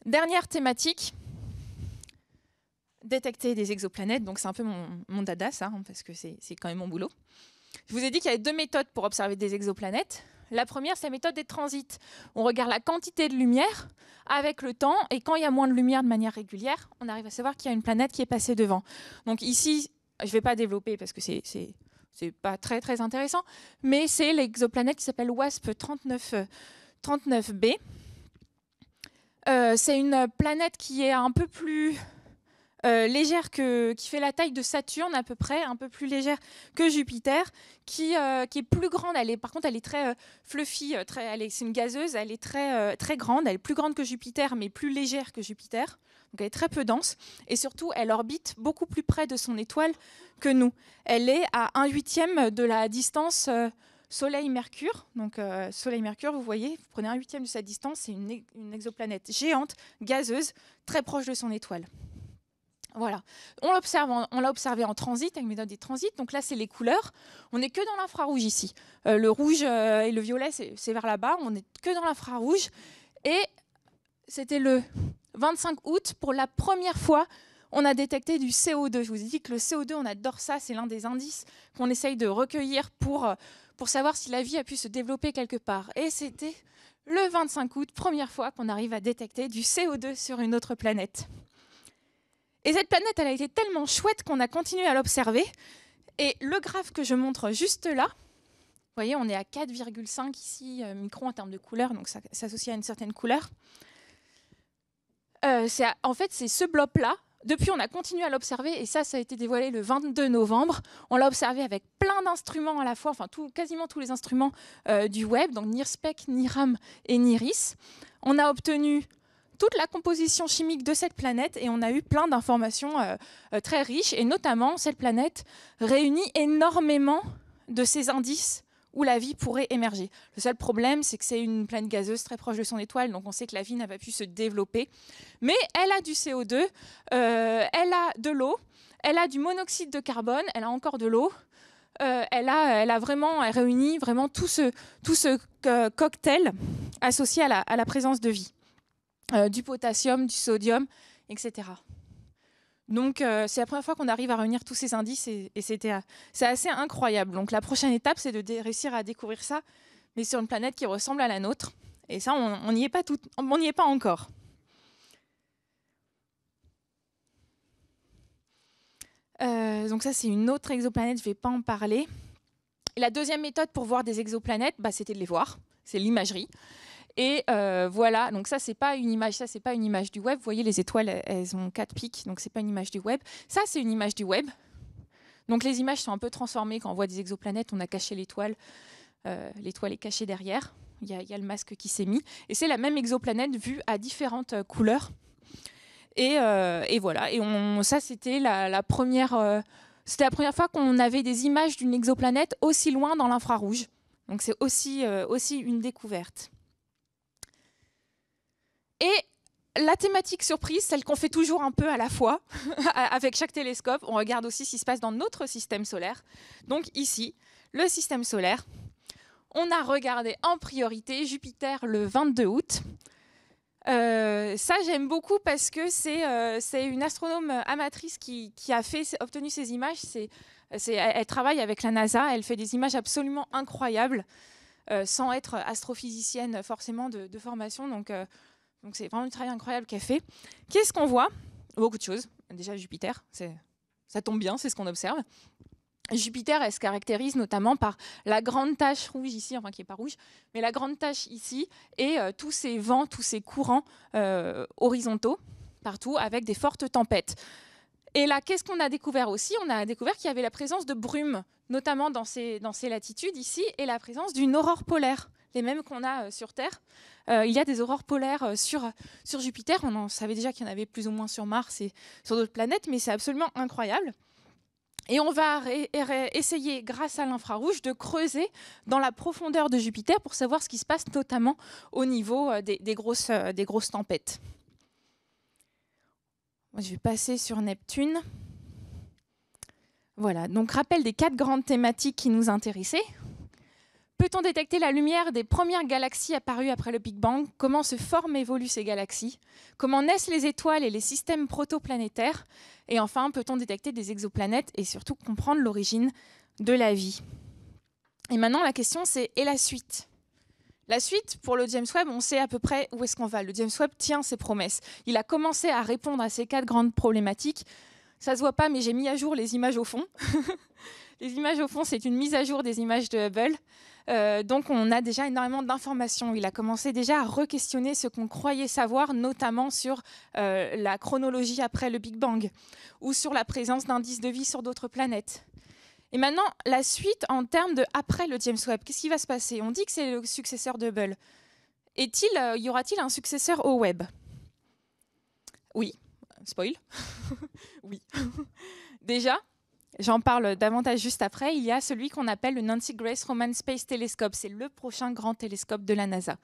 Speaker 3: Dernière thématique, détecter des exoplanètes. Donc c'est un peu mon, dada, ça, hein, parce que c'est quand même mon boulot. Je vous ai dit qu'il y avait deux méthodes pour observer des exoplanètes. La première, c'est la méthode des transits. On regarde la quantité de lumière avec le temps, et quand il y a moins de lumière de manière régulière, on arrive à savoir qu'il y a une planète qui est passée devant. Donc ici, je ne vais pas développer parce que c'est n'est pas très très intéressant, mais c'est l'exoplanète qui s'appelle WASP 39, b euh, c'est une planète qui est un peu plus euh, légère qui fait la taille de Saturne à peu près, un peu plus légère que Jupiter, qui, euh, est plus grande. Elle par contre, elle est très euh, fluffy, très, c'est une gazeuse, elle est très, très grande, elle est plus grande que Jupiter, mais plus légère que Jupiter. Donc elle est très peu dense et surtout elle orbite beaucoup plus près de son étoile que nous. Elle est à 1 huitième de la distance Soleil-Mercure. Donc Soleil-Mercure, vous voyez, vous prenez un huitième de sa distance, c'est une exoplanète géante, gazeuse, très proche de son étoile. Voilà. On l'a observé en transit avec méthode des transits. Donc là, c'est les couleurs. On n'est que dans l'infrarouge ici. Euh, le rouge euh, et le violet, c'est vers là-bas. On n'est que dans l'infrarouge. Et c'était le 25 août pour la première fois. On a détecté du CO2. Je vous ai dit que le CO2, on adore ça. C'est l'un des indices qu'on essaye de recueillir pour, euh, pour savoir si la vie a pu se développer quelque part. Et c'était le 25 août, première fois qu'on arrive à détecter du CO2 sur une autre planète. Et cette planète, elle a été tellement chouette qu'on a continué à l'observer. Et le graphe que je montre juste là, vous voyez, on est à 4,5 ici, micro euh, microns en termes de couleur, donc ça s'associe à une certaine couleur. Euh, en fait, c'est ce blob-là. Depuis, on a continué à l'observer, et ça, ça a été dévoilé le 22 novembre. On l'a observé avec plein d'instruments à la fois, enfin tout, quasiment tous les instruments euh, du web, donc NIRSPEC, NIRAM et NIRIS. On a obtenu toute la composition chimique de cette planète et on a eu plein d'informations euh, euh, très riches et notamment cette planète réunit énormément de ces indices où la vie pourrait émerger. Le seul problème, c'est que c'est une planète gazeuse très proche de son étoile, donc on sait que la vie n'a pas pu se développer. Mais elle a du CO2, euh, elle a de l'eau, elle a du monoxyde de carbone, elle a encore de l'eau. elle, a, elle a vraiment, elle réunit vraiment tout ce, tout ce cocktail associé à la présence de vie. Euh, du potassium, du sodium, etc. Donc euh, c'est la première fois qu'on arrive à réunir tous ces indices et, euh, c'est assez incroyable. Donc la prochaine étape, c'est de réussir à découvrir ça, mais sur une planète qui ressemble à la nôtre. Et ça, on n'y est, pas on est pas encore. donc ça, c'est une autre exoplanète, je ne vais pas en parler. la deuxième méthode pour voir des exoplanètes, bah, c'était de les voir, c'est l'imagerie. Et euh, voilà, donc ça c'est pas une image, ça c'est pas une image du web. Vous voyez les étoiles, elles ont quatre pics, donc c'est pas une image du web. Ça c'est une image du web. Donc les images sont un peu transformées quand on voit des exoplanètes, on a caché l'étoile, euh, l'étoile est cachée derrière. Il y, a le masque qui s'est mis et c'est la même exoplanète vue à différentes euh, couleurs. Et, voilà, et ça c'était la, première, c'était la première fois qu'on avait des images d'une exoplanète aussi loin dans l'infrarouge. Donc c'est aussi une découverte. Et la thématique surprise, celle qu'on fait toujours un peu à la fois, avec chaque télescope, on regarde aussi ce qui se passe dans notre système solaire. Donc ici, le système solaire. On a regardé en priorité Jupiter le 22 août. Euh, ça, j'aime beaucoup parce que euh, c'est une astronome amatrice qui, qui, a fait, obtenu ces images. elle, travaille avec la NASA, elle fait des images absolument incroyables, euh, sans être astrophysicienne forcément de, formation. Donc, donc c'est vraiment un travail incroyable qu'elle fait. Qu'est-ce qu'on voit Beaucoup de choses. Déjà Jupiter, ça tombe bien, c'est ce qu'on observe. Jupiter, elle se caractérise notamment par la grande tache rouge ici, enfin qui n'est pas rouge, mais la grande tache ici, et euh, tous ces vents, tous ces courants euh, horizontaux partout, avec des fortes tempêtes. Et là, qu'est-ce qu'on a découvert aussi On a découvert qu'il y avait la présence de brume, notamment dans ces latitudes ici, et la présence d'une aurore polaire les mêmes qu'on a euh, sur Terre. Euh, il y a des aurores polaires euh, sur, Jupiter. On en savait déjà qu'il y en avait plus ou moins sur Mars et sur d'autres planètes, mais c'est absolument incroyable. Et on va essayer, grâce à l'infrarouge, de creuser dans la profondeur de Jupiter pour savoir ce qui se passe notamment au niveau des, grosses, des grosses, tempêtes. Je vais passer sur Neptune. Voilà, donc rappel des quatre grandes thématiques qui nous intéressaient. Peut-on détecter la lumière des premières galaxies apparues après le Big Bang Comment se forment et évoluent ces galaxies Comment naissent les étoiles et les systèmes protoplanétaires Et enfin, peut-on détecter des exoplanètes et surtout comprendre l'origine de la vie Et maintenant, la question c'est et la suite la suite, pour le James Webb, on sait à peu près où est-ce qu'on va. Le James Webb tient ses promesses. Il a commencé à répondre à ces quatre grandes problématiques. Ça se voit pas, mais j'ai mis à jour les images au fond. les images au fond, c'est une mise à jour des images de Hubble. Euh, donc on a déjà énormément d'informations. Il a commencé déjà à re-questionner ce qu'on croyait savoir, notamment sur euh, la chronologie après le Big Bang ou sur la présence d'indices de vie sur d'autres planètes. Et maintenant, la suite en termes de après le James Webb, qu'est-ce qui va se passer On dit que c'est le successeur de Hubble. Euh, y aura-t-il un successeur au Webb Oui. Spoil Oui. déjà, J'en parle davantage juste après. Il y a celui qu'on appelle le Nancy Grace Roman Space Telescope. C'est le prochain grand télescope de la NASA.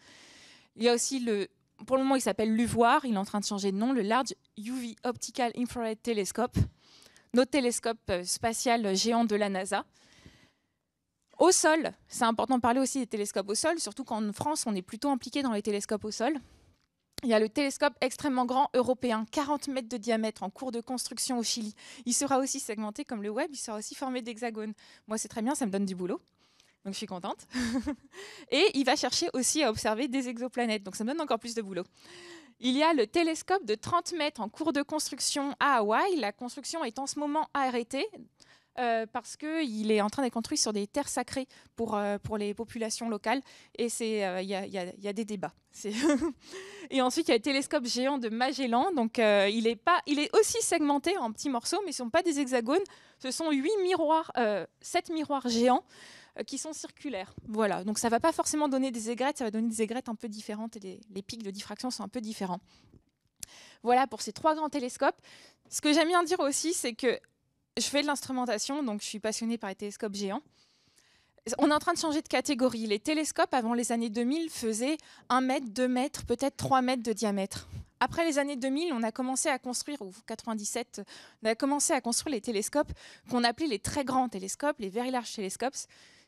Speaker 3: Il y a aussi le, pour le moment, il s'appelle l'UVOIR. Il est en train de changer de nom, le Large UV Optical Infrared Telescope, notre télescope euh, spatial géant de la NASA. Au sol, c'est important de parler aussi des télescopes au sol, surtout qu'en France, on est plutôt impliqué dans les télescopes au sol. Il y a le télescope extrêmement grand européen, 40 mètres de diamètre, en cours de construction au Chili. Il sera aussi segmenté comme le web, il sera aussi formé d'hexagones. Moi, c'est très bien, ça me donne du boulot. Donc je suis contente. Et il va chercher aussi à observer des exoplanètes, donc ça me donne encore plus de boulot. Il y a le télescope de 30 mètres en cours de construction à Hawaï. La construction est en ce moment arrêtée euh, parce qu'il est en train d'être construit sur des terres sacrées pour, euh, pour les populations locales. Et euh, il y, a, y, a, des débats. et ensuite, il y a le télescope géant de Magellan. Donc, il, est pas, il est aussi segmenté en petits morceaux, mais ce ne sont pas des hexagones. Ce sont huit miroirs, sept miroirs géants qui sont circulaires. Voilà. Donc, ça ne va pas forcément donner des aigrettes, ça va donner des aigrettes un peu différentes et les, les pics de diffraction sont un peu différents. Voilà pour ces trois grands télescopes. Ce que j'aime bien dire aussi, c'est que je fais de l'instrumentation, donc je suis passionnée par les télescopes géants. On est en train de changer de catégorie. Les télescopes, avant les années 2000, faisaient 1 mètre, 2 mètres, peut-être 3 mètres de diamètre. Après les années 2000, on a commencé à construire, ou 97, on a commencé à construire les télescopes qu'on appelait les très grands télescopes, les Very Large Telescopes,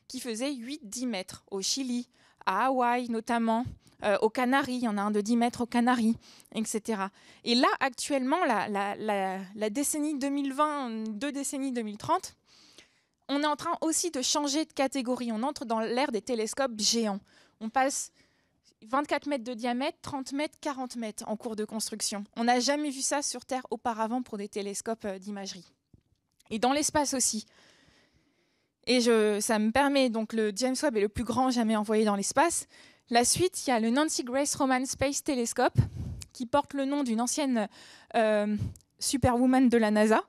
Speaker 3: qui faisaient 8-10 mètres au Chili, à Hawaï notamment, au euh, aux Canaries, il y en a un de 10 mètres aux Canaries, etc. Et là, actuellement, la, la décennie 2020, deux décennies 2030, on est en train aussi de changer de catégorie. On entre dans l'ère des télescopes géants. On passe 24 mètres de diamètre, 30 mètres, 40 mètres en cours de construction. On n'a jamais vu ça sur Terre auparavant pour des télescopes euh, d'imagerie. Et dans l'espace aussi. Et ça me permet, donc le James Webb est le plus grand jamais envoyé dans l'espace. La suite, il y a le Nancy Grace Roman Space Telescope, qui porte le nom d'une ancienne euh, superwoman de la NASA,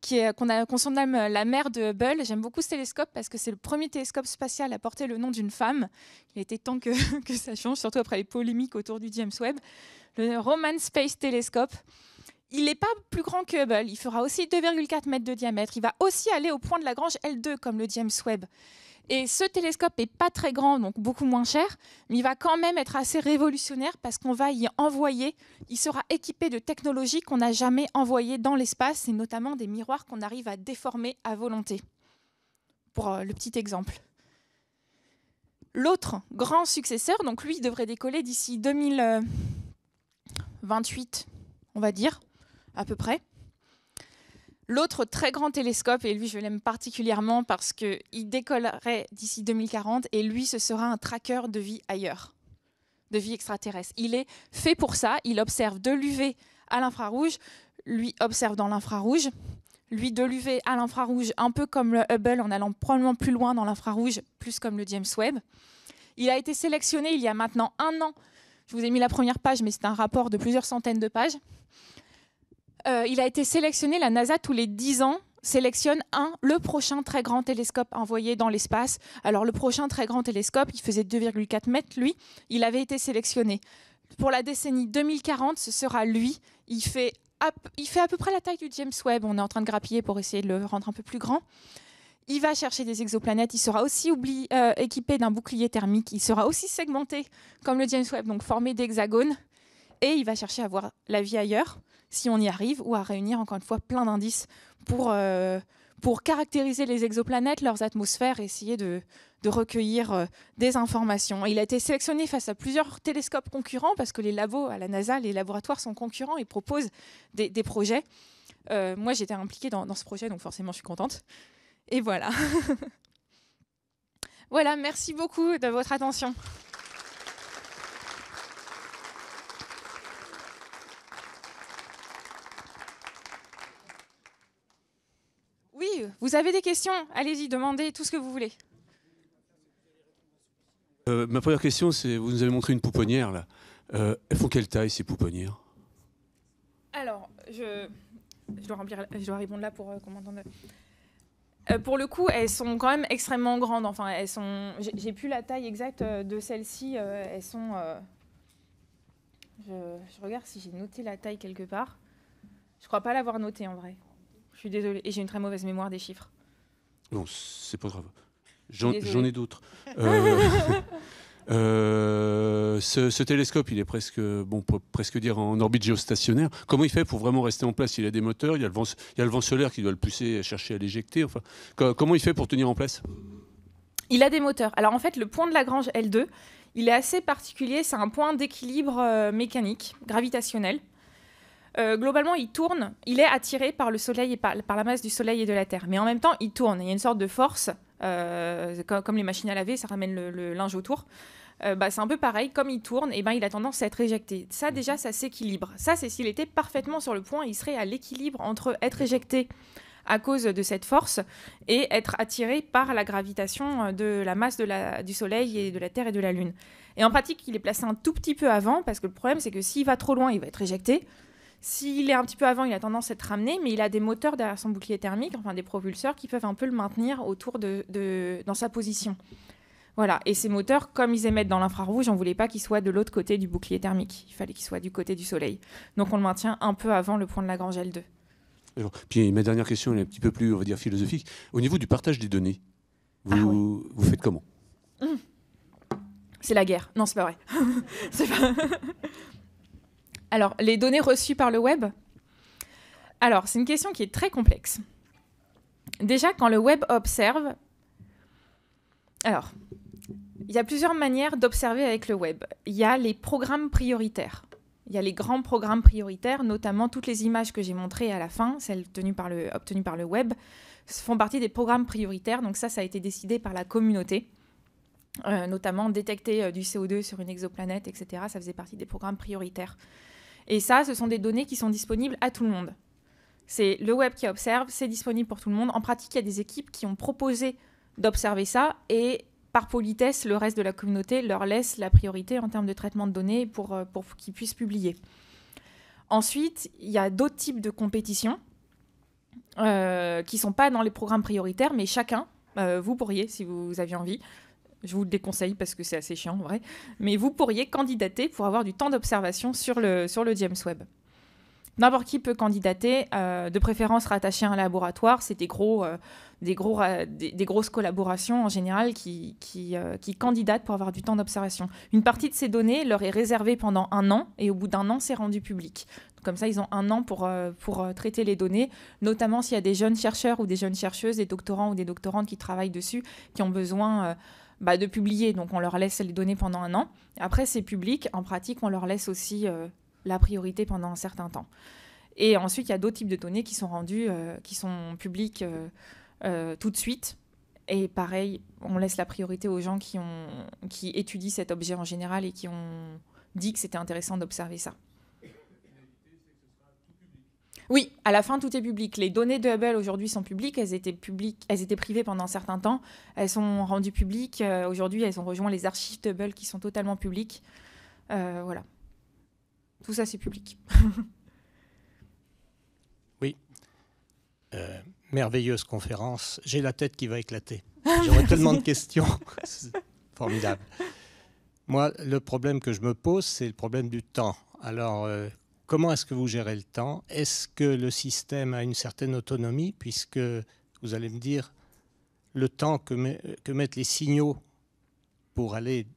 Speaker 3: qui qu'on, a, euh, la mère de Hubble. J'aime beaucoup ce télescope parce que c'est le premier télescope spatial à porter le nom d'une femme. Il était temps que ça change, surtout après les polémiques autour du James Webb. Le Roman Space Telescope, il n'est pas plus grand que Hubble, il fera aussi 2,4 mètres de diamètre, il va aussi aller au point de la grange L2 comme le James Webb. Et ce télescope n'est pas très grand, donc beaucoup moins cher, mais il va quand même être assez révolutionnaire parce qu'on va y envoyer, il sera équipé de technologies qu'on n'a jamais envoyées dans l'espace, et notamment des miroirs qu'on arrive à déformer à volonté. Pour euh, le petit exemple. L'autre grand successeur, donc lui, devrait décoller d'ici 2028, euh, on va dire, à peu près. L'autre très grand télescope, et lui je l'aime particulièrement parce qu'il décollerait d'ici 2040, et lui ce sera un tracker de vie ailleurs, de vie extraterrestre. Il est fait pour ça, il observe de l'UV à l'infrarouge, lui observe dans l'infrarouge, lui de l'UV à l'infrarouge, un peu comme le Hubble en allant probablement plus loin dans l'infrarouge, plus comme le James Webb. Il a été sélectionné il y a maintenant un an. Je vous ai mis la première page, mais c'est un rapport de plusieurs centaines de pages. Euh, il a été sélectionné, la NASA, tous les 10 ans sélectionne un, le prochain très grand télescope envoyé dans l'espace. Alors le prochain très grand télescope, il faisait 2,4 mètres, lui, il avait été sélectionné. Pour la décennie 2040, ce sera lui. Il fait, à, il fait à peu près la taille du James Webb. On est en train de grappiller pour essayer de le rendre un peu plus grand. Il va chercher des exoplanètes. Il sera aussi euh, équipé d'un bouclier thermique. Il sera aussi segmenté comme le James Webb, donc formé d'hexagones. Et il va chercher à voir la vie ailleurs si on y arrive, ou à réunir encore une fois plein d'indices pour, euh, pour caractériser les exoplanètes, leurs atmosphères, essayer de, recueillir euh, des informations. il a été sélectionné face à plusieurs télescopes concurrents, parce que les labos à la NASA, les laboratoires sont concurrents et proposent des, projets. Euh, moi, j'étais impliquée dans ce projet, donc forcément, je suis contente. Et voilà. voilà, merci beaucoup de votre attention. Vous avez des questions Allez-y, demandez tout ce que vous voulez.
Speaker 2: Euh, ma première question, c'est vous nous avez montré une pouponnière là. Euh, elles font quelle taille ces pouponnières
Speaker 3: Alors, je, dois répondre là pour qu'on euh, m'entende. pour le coup, elles sont quand même extrêmement grandes. Enfin, elles sont. J'ai plus la taille exacte de celle-ci. elles sont. Je, regarde si j'ai noté la taille quelque part. Je crois pas l'avoir notée en vrai. Je suis désolée. Et j'ai une très mauvaise mémoire des chiffres.
Speaker 1: Non, c'est pas grave. J'en ai
Speaker 2: d'autres. Euh, euh, ce, télescope, il est presque, bon, presque dire en orbite géostationnaire. Comment il fait pour vraiment rester en place Il a des moteurs, il y a, le vent, il le vent solaire qui doit le pousser à chercher à l'éjecter. Enfin, comment il fait pour tenir en place
Speaker 3: Il a des moteurs. Alors en fait, le point de Lagrange L2, il est assez particulier. C'est un point d'équilibre euh, mécanique, gravitationnel. Euh, globalement, il tourne, il est attiré par le soleil et par, la masse du soleil et de la Terre. Mais en même temps, il tourne. Il y a une sorte de force, euh, comme, les machines à laver, ça ramène le, linge autour. Euh, bah, c'est un peu pareil, comme il tourne, eh ben, il a tendance à être éjecté. Ça déjà, ça s'équilibre. Ça, c'est s'il était parfaitement sur le point, il serait à l'équilibre entre être éjecté à cause de cette force et être attiré par la gravitation de la masse du Soleil et de la Terre et de la Lune. Et en pratique, il est placé un tout petit peu avant, parce que le problème, c'est que s'il va trop loin, il va être éjecté. S'il est un petit peu avant, il a tendance à être ramené, mais il a des moteurs derrière son bouclier thermique, enfin des propulseurs qui peuvent un peu le maintenir autour de, dans sa position. Voilà. Et ces moteurs, comme ils émettent dans l'infrarouge, on voulait pas qu'ils soient de l'autre côté du bouclier thermique. Il fallait qu'ils soient du côté du soleil. Donc on le maintient un peu avant le point de Lagrange L2.
Speaker 2: Puis ma dernière question elle est un petit peu plus, on va dire, philosophique. Au niveau du partage des données, ah vous, faites comment
Speaker 3: mmh. C'est la guerre. Non, c'est pas vrai. pas... Alors, les données reçues par le web Alors, c'est une question qui est très complexe. Déjà, quand le web observe, alors, il y a plusieurs manières d'observer avec le web. Il y a les programmes prioritaires. Il y a les grands programmes prioritaires, notamment toutes les images que j'ai montrées à la fin, celles obtenues par, le, web, font partie des programmes prioritaires. Donc ça, ça a été décidé par la communauté. Euh, notamment détecter euh, du CO2 sur une exoplanète, etc. Ça faisait partie des programmes prioritaires. Et ça, ce sont des données qui sont disponibles à tout le monde. C'est le web qui observe, c'est disponible pour tout le monde. En pratique, il y a des équipes qui ont proposé d'observer ça et par politesse, le reste de la communauté leur laisse la priorité en termes de traitement de données pour, euh, pour qu'ils puissent publier. Ensuite, il y a d'autres types de compétitions euh, qui ne sont pas dans les programmes prioritaires, mais chacun, euh, vous pourriez, si vous aviez envie, je vous le déconseille parce que c'est assez chiant en vrai. Mais vous pourriez candidater pour avoir du temps d'observation sur le, sur le James Webb. N'importe qui peut candidater, euh, de préférence rattaché à un laboratoire. C'est des, gros, euh, des, gros, des, grosses collaborations en général qui, qui, euh, qui candidatent pour avoir du temps d'observation. Une partie de ces données leur est réservée pendant un an et au bout d'un an, c'est rendu public. Comme ça, ils ont un an pour, pour traiter les données, notamment s'il y a des jeunes chercheurs ou des jeunes chercheuses, des doctorants ou des doctorantes qui travaillent dessus, qui ont besoin... Bah, de publier. Donc on leur laisse les données pendant un an. Après, c'est public. En pratique, on leur laisse aussi euh, la priorité pendant un certain temps. Et ensuite, il y a d'autres types de données qui sont rendues, euh, qui sont publiques euh, tout de suite. Et pareil, on laisse la priorité aux gens qui, ont, qui étudient cet objet en général et qui ont dit que c'était intéressant d'observer ça. Oui, à la fin, tout est public. Les données de Hubble aujourd'hui sont publiques. Elles étaient, publiques, étaient privées pendant un certain temps. Elles sont rendues publiques. Euh, aujourd'hui, elles ont rejoint les archives de Hubble qui sont totalement publiques. Euh, voilà. Tout ça, c'est public.
Speaker 4: oui. Euh, merveilleuse conférence. J'ai la tête qui va éclater. J'aurais tellement de questions. Formidable. Moi, le problème que je me pose, c'est le problème du temps. Alors, Comment est-ce que vous gérez le temps Est-ce que le système a une certaine autonomie puisque vous allez me dire le temps que, mettent les signaux pour aller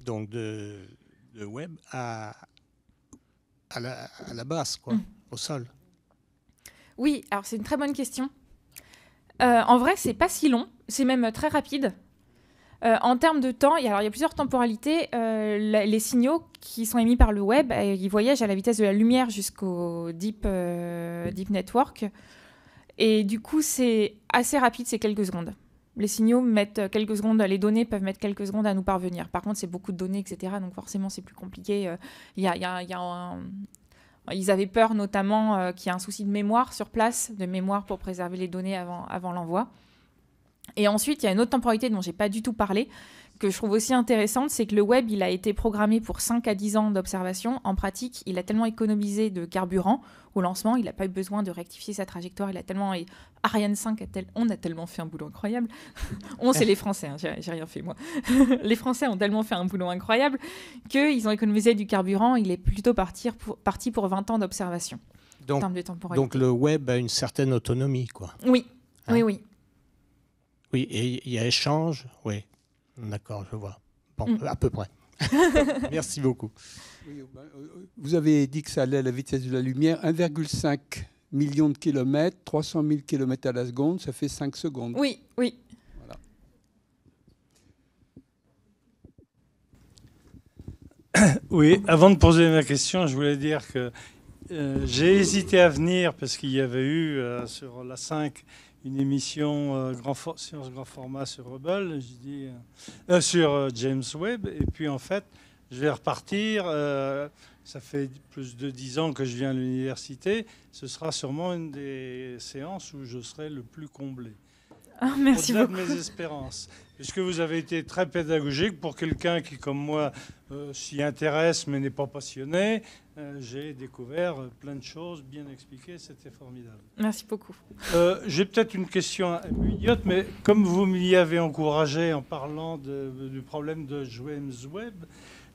Speaker 4: donc de, web à, à,
Speaker 3: la,
Speaker 4: base, quoi, mmh. au sol
Speaker 3: Oui, alors c'est une très bonne question. Euh, en vrai, c'est pas si long, c'est même euh, très rapide. Euh, en termes de temps, il y, a, plusieurs temporalités. Euh, les signaux qui sont émis par le web, euh, ils voyagent à la vitesse de la lumière jusqu'au deep, deep Network. Et du coup, c'est assez rapide, c'est quelques secondes. Les signaux mettent quelques secondes, les données peuvent mettre quelques secondes à nous parvenir. Par contre, c'est beaucoup de données, etc. Donc forcément, c'est plus compliqué. Ils avaient peur notamment qu'il y ait un souci de mémoire sur place, de mémoire pour préserver les données avant l'envoi. Et ensuite, il y a une autre temporalité dont j'ai pas du tout parlé, que je trouve aussi intéressante, c'est que le web, il a été programmé pour 5 à 10 ans d'observation. En pratique, il a tellement économisé de carburant au lancement, il n'a pas eu besoin de rectifier sa trajectoire. Il a tellement. Ariane 5, a on a tellement fait un boulot incroyable. on, c'est les Français, hein, j'ai rien fait moi. les Français ont tellement fait un boulot incroyable qu'ils ont économisé du carburant. Il est plutôt parti pour, parti 20 ans d'observation. Donc, donc
Speaker 4: le web a une certaine autonomie, quoi.
Speaker 3: Oui, oui, hein oui.
Speaker 4: Oui, et il y a échange, oui.
Speaker 2: D'accord, je vois. Bon, mm. à peu près. Merci beaucoup. Euh, bah, euh, vous avez dit que ça allait à la vitesse de la lumière, 1,5 million de kilomètres, 300 000 kilomètres à la seconde, ça fait 5 secondes. Oui,
Speaker 3: oui.
Speaker 5: Oui, avant de poser ma question, je voulais dire que euh, j'ai hésité à venir parce qu'il y avait eu sur la 5 une émission euh, grand science grand format sur Rebel, euh, euh, sur James Webb. Et puis en fait, je vais repartir. ça fait plus de dix ans que je viens à l'université. Ce sera sûrement une des séances où je serai le plus comblé.
Speaker 1: Ah, merci beaucoup. de mes
Speaker 5: espérances que vous avez été très pédagogique pour quelqu'un qui, comme moi, euh, s'y intéresse mais n'est pas passionné, euh, j'ai découvert plein de choses bien expliquées. C'était formidable. Merci beaucoup. Euh, j'ai peut-être une question idiote, mais comme vous m'y avez encouragé en parlant du problème de James Webb,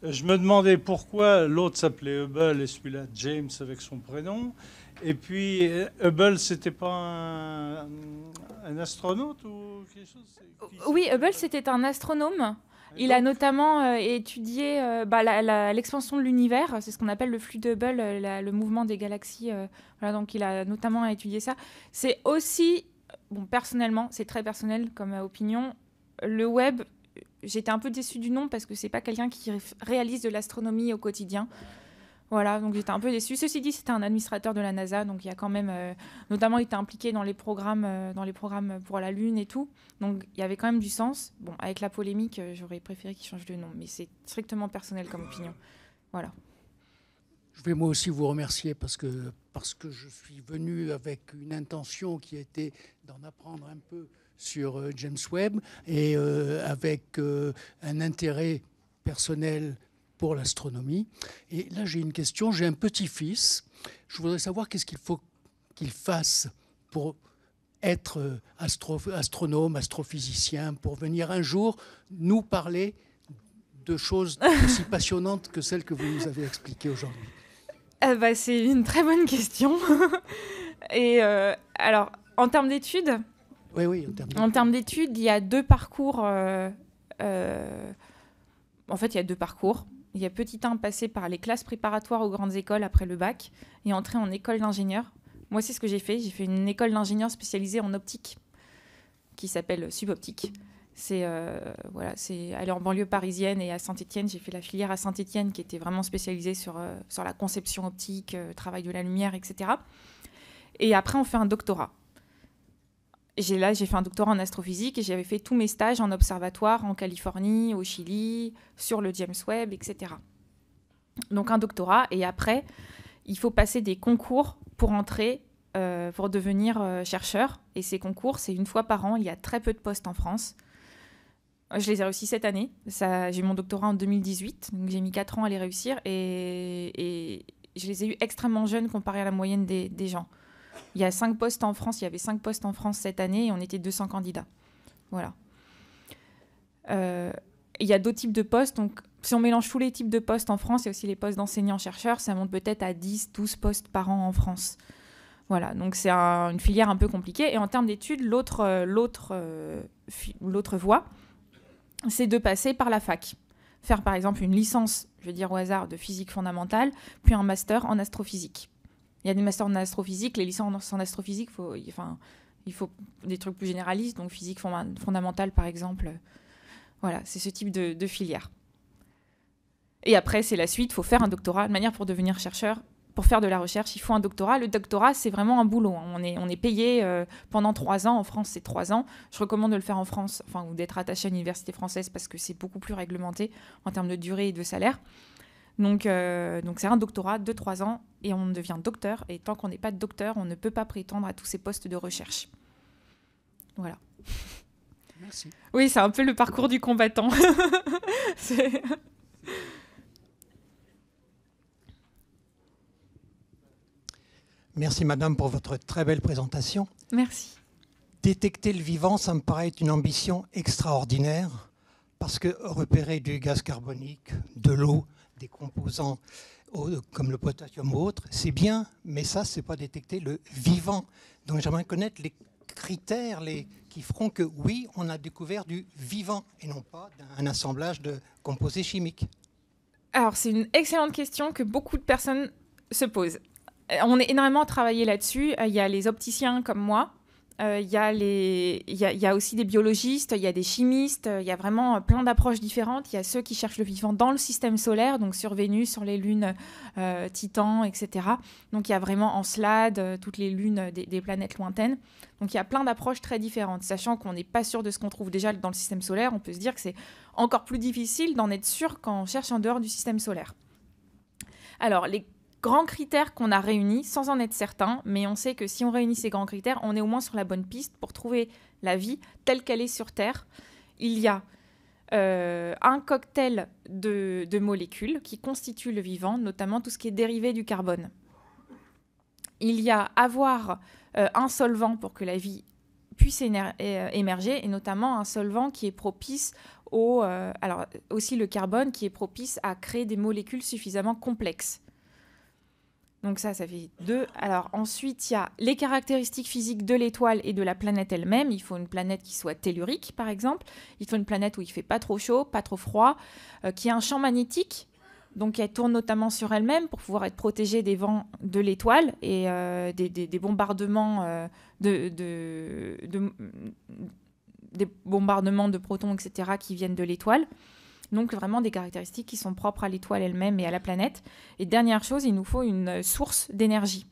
Speaker 5: je me demandais pourquoi l'autre s'appelait Hubble et celui-là James avec son prénom. Et puis Hubble, c'était pas un, un astronaute
Speaker 3: Oh, oui, Hubble, c'était un astronome. Il a notamment euh, étudié euh, bah, l'expansion de l'univers, c'est ce qu'on appelle le flux de Hubble, euh, le mouvement des galaxies. voilà, donc il a notamment étudié ça. C'est aussi, bon, personnellement, c'est très personnel comme opinion, le web, j'étais un peu déçu du nom parce que c'est pas quelqu'un qui réalise de l'astronomie au quotidien. Voilà, donc j'étais un peu déçue. Ceci dit, c'était un administrateur de la NASA, donc il y a quand même, euh, notamment, il était impliqué dans les programmes, euh, dans les programmes pour la Lune et tout. Donc il y avait quand même du sens. Bon, avec la polémique, euh, j'aurais préféré qu'il change de nom, mais c'est strictement personnel comme opinion. Voilà.
Speaker 6: Je vais moi aussi vous remercier parce que parce que je suis venu avec une intention qui était d'en apprendre un peu sur James Webb et avec un intérêt personnel pour l'astronomie. Et là, j'ai une question. J'ai un petit-fils. Je voudrais savoir qu'est-ce qu'il faut qu'il fasse pour être euh, astro astronome, astrophysicien, pour venir un jour nous parler de choses aussi passionnantes que celles que vous nous avez expliquées aujourd'hui
Speaker 3: bah, C'est une très bonne question. Et euh, alors, en termes d'études Oui, oui, en termes d'études. il y a deux parcours. Euh, en fait, il y a deux parcours. Il y a petit temps passé par les classes préparatoires aux grandes écoles après le bac et entrer en école d'ingénieur. Moi, c'est ce que j'ai fait. J'ai fait une école d'ingénieur spécialisée en optique qui s'appelle Suboptique. C'est euh, voilà, c'est aller en banlieue parisienne et à Saint-Étienne. J'ai fait la filière à saint etienne qui était vraiment spécialisée sur, euh, sur la conception optique, euh, travail de la lumière, etc. Et après, on fait un doctorat j'ai là, j'ai fait un doctorat en astrophysique et j'avais fait tous mes stages en observatoire en Californie, au Chili, sur le James Webb, etc. Donc un doctorat et après, il faut passer des concours pour entrer, euh, pour devenir euh, chercheur. Et ces concours, c'est une fois par an. Il y a très peu de postes en France. Je les ai réussis cette année. j'ai eu mon doctorat en 2018, donc j'ai mis 4 ans à les réussir et, je les ai eus extrêmement jeunes comparé à la moyenne des gens. Il y a cinq postes en France, il y avait cinq postes en France cette année et on était 200 candidats. Voilà. Euh, il y a d'autres types de postes. Donc, si on mélange tous les types de postes en France et aussi les postes d'enseignants-chercheurs, ça monte peut-être à 10, 12 postes par an en France. Voilà, donc c'est une filière un peu compliquée. Et en termes d'études, l'autre, euh, euh, l'autre voie, c'est de passer par la fac. Faire par exemple une licence, je veux dire au hasard, de physique fondamentale, puis un master en astrophysique. Il y a des masters en astrophysique, les licences en astrophysique, il faut des trucs plus généralistes, donc physique fondamentale par exemple. Voilà, c'est ce type de, filière. Et après, c'est la suite, il faut faire un doctorat. De manière pour devenir chercheur, pour faire de la recherche, il faut un doctorat. Le doctorat, c'est vraiment un boulot. Hein. On est, on est payé euh, pendant trois ans. En France, c'est trois ans. Je recommande de le faire en France, enfin, ou d'être attaché à l'université française parce que c'est beaucoup plus réglementé en termes de durée et de salaire. Euh, donc, c'est un doctorat de trois ans et on devient docteur. Et tant qu'on n'est pas docteur, on ne peut pas prétendre à tous ces postes de recherche. Voilà. Merci. Oui, c'est un peu le parcours du combattant.
Speaker 4: Merci Madame pour votre très belle présentation. Merci. Détecter le vivant, ça me paraît une ambition extraordinaire parce que repérer du gaz carbonique, de l'eau, des composants comme le potassium ou autre, c'est bien, mais ça, c'est pas détecter le vivant. Donc j'aimerais connaître les critères qui feront que oui, on a découvert du vivant et non pas un assemblage de composés chimiques.
Speaker 3: Alors c'est une excellente question que beaucoup de personnes se posent. On est énormément travaillé là-dessus. Il y a les opticiens comme moi euh, il y, a les... y, y a aussi des biologistes, il y a des chimistes, euh, il y a vraiment euh, plein d'approches différentes. Il y a ceux qui cherchent le vivant dans le système solaire, donc sur Vénus, sur les lunes Titan, etc. Donc il y a vraiment Encelade, toutes les lunes des, des planètes lointaines. Donc il y a plein d'approches très différentes, sachant qu'on n'est pas sûr de ce qu'on trouve déjà dans le système solaire, on peut se dire que c'est encore plus difficile d'en être sûr quand on cherche en dehors du système solaire. Alors les grands critères qu'on a réunis, sans en être certain, mais on sait que si on réunit ces grands critères, on est au moins sur la bonne piste pour trouver la vie telle qu'elle est sur Terre. Il y a euh, un cocktail de, molécules qui constituent le vivant, notamment tout ce qui est dérivé du carbone. Il y a avoir euh, un solvant pour que la vie puisse émerger, et notamment un solvant qui est propice au, euh, alors aussi le carbone qui est propice à créer des molécules suffisamment complexes. Donc ça, ça fait deux. Alors ensuite, il y a les caractéristiques physiques de l'étoile et de la planète elle-même. Il faut une planète qui soit tellurique, par exemple. Il faut une planète où il fait pas trop chaud, pas trop froid, euh, qui a un champ magnétique. Donc elle tourne notamment sur elle-même pour pouvoir être protégée des vents de l'étoile et euh, euh, des bombardements de protons, etc., qui viennent de l'étoile. Donc vraiment des caractéristiques qui sont propres à l'étoile elle-même et à la planète. Et dernière chose, il nous faut une euh, source d'énergie.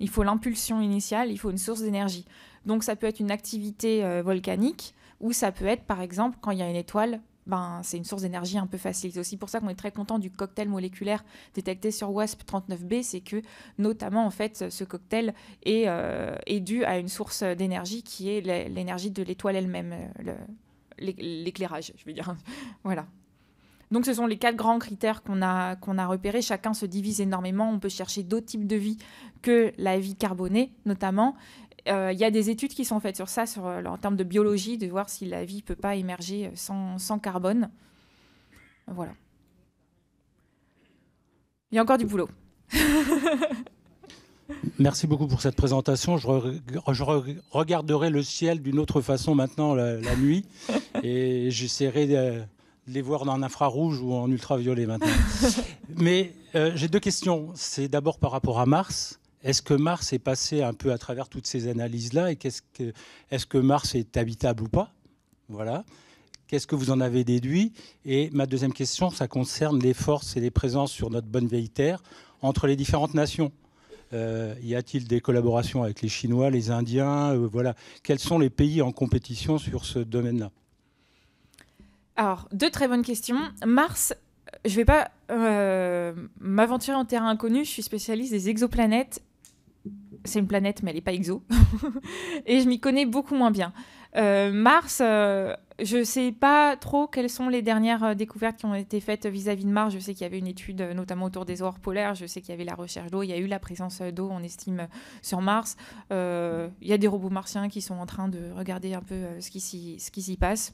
Speaker 3: Il faut l'impulsion initiale, il faut une source d'énergie. Donc ça peut être une activité euh, volcanique ou ça peut être par exemple quand il y a une étoile ben, c'est une source d'énergie un peu facile. C'est aussi pour ça qu'on est très content du cocktail moléculaire détecté sur WASP 39B, c'est que notamment en fait ce cocktail est euh, dû à une source d'énergie qui est l'énergie de l'étoile elle-même, l'éclairage, je veux dire. voilà. Donc ce sont les quatre grands critères qu'on a, qu'on a repérés. Chacun se divise énormément. On peut chercher d'autres types de vie que la vie carbonée, notamment. Euh, il y a des études qui sont faites sur ça, sur, euh, en termes de biologie, de voir si la vie ne peut pas émerger euh, sans, sans carbone. Voilà. Il y a encore du boulot.
Speaker 5: Merci beaucoup pour cette présentation. Je, regarderai le ciel d'une autre façon maintenant la, la nuit et j'essaierai... de les voir dans infrarouge ou en ultraviolet maintenant. Mais euh, j'ai deux questions. C'est d'abord par rapport à Mars. Est-ce que Mars est passé un peu à travers toutes ces analyses-là et est-ce que, est que, Mars est habitable ou pas Voilà. Qu'est-ce que vous en avez déduit Et ma deuxième question, ça concerne les forces et les présences sur notre bonne vieille Terre entre les différentes nations. Euh, y a-t-il des collaborations avec les Chinois, les Indiens euh, Voilà. Quels sont les pays en compétition sur ce domaine-là
Speaker 3: alors, deux très bonnes questions. Mars, je vais pas euh, m'aventurer en terrain inconnu. Je suis spécialiste des exoplanètes. C'est une planète, mais elle n'est pas exo. et je m'y connais beaucoup moins bien. Euh, Mars, euh, je ne sais pas trop quelles sont les dernières découvertes qui ont été faites vis-à-vis de Mars. Je sais qu'il y avait une étude notamment autour des aurores polaires. Je sais qu'il y avait la recherche d'eau. Il y a eu la présence d'eau, on estime, sur Mars. il y a des robots martiens qui sont en train de regarder un peu ce qui s'y passe.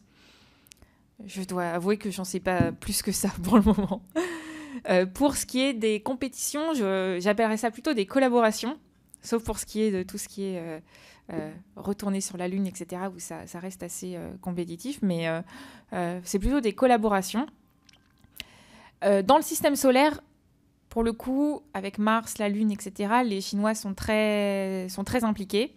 Speaker 3: Je dois avouer que j'en sais pas plus que ça pour le moment. Euh, pour ce qui est des compétitions, j'appellerais ça plutôt des collaborations, sauf pour ce qui est de tout ce qui est euh, euh, retourner sur la Lune, etc., où ça, reste assez compétitif, mais c'est plutôt des collaborations. dans le système solaire, pour le coup, avec Mars, la Lune, etc., les Chinois sont sont très impliqués.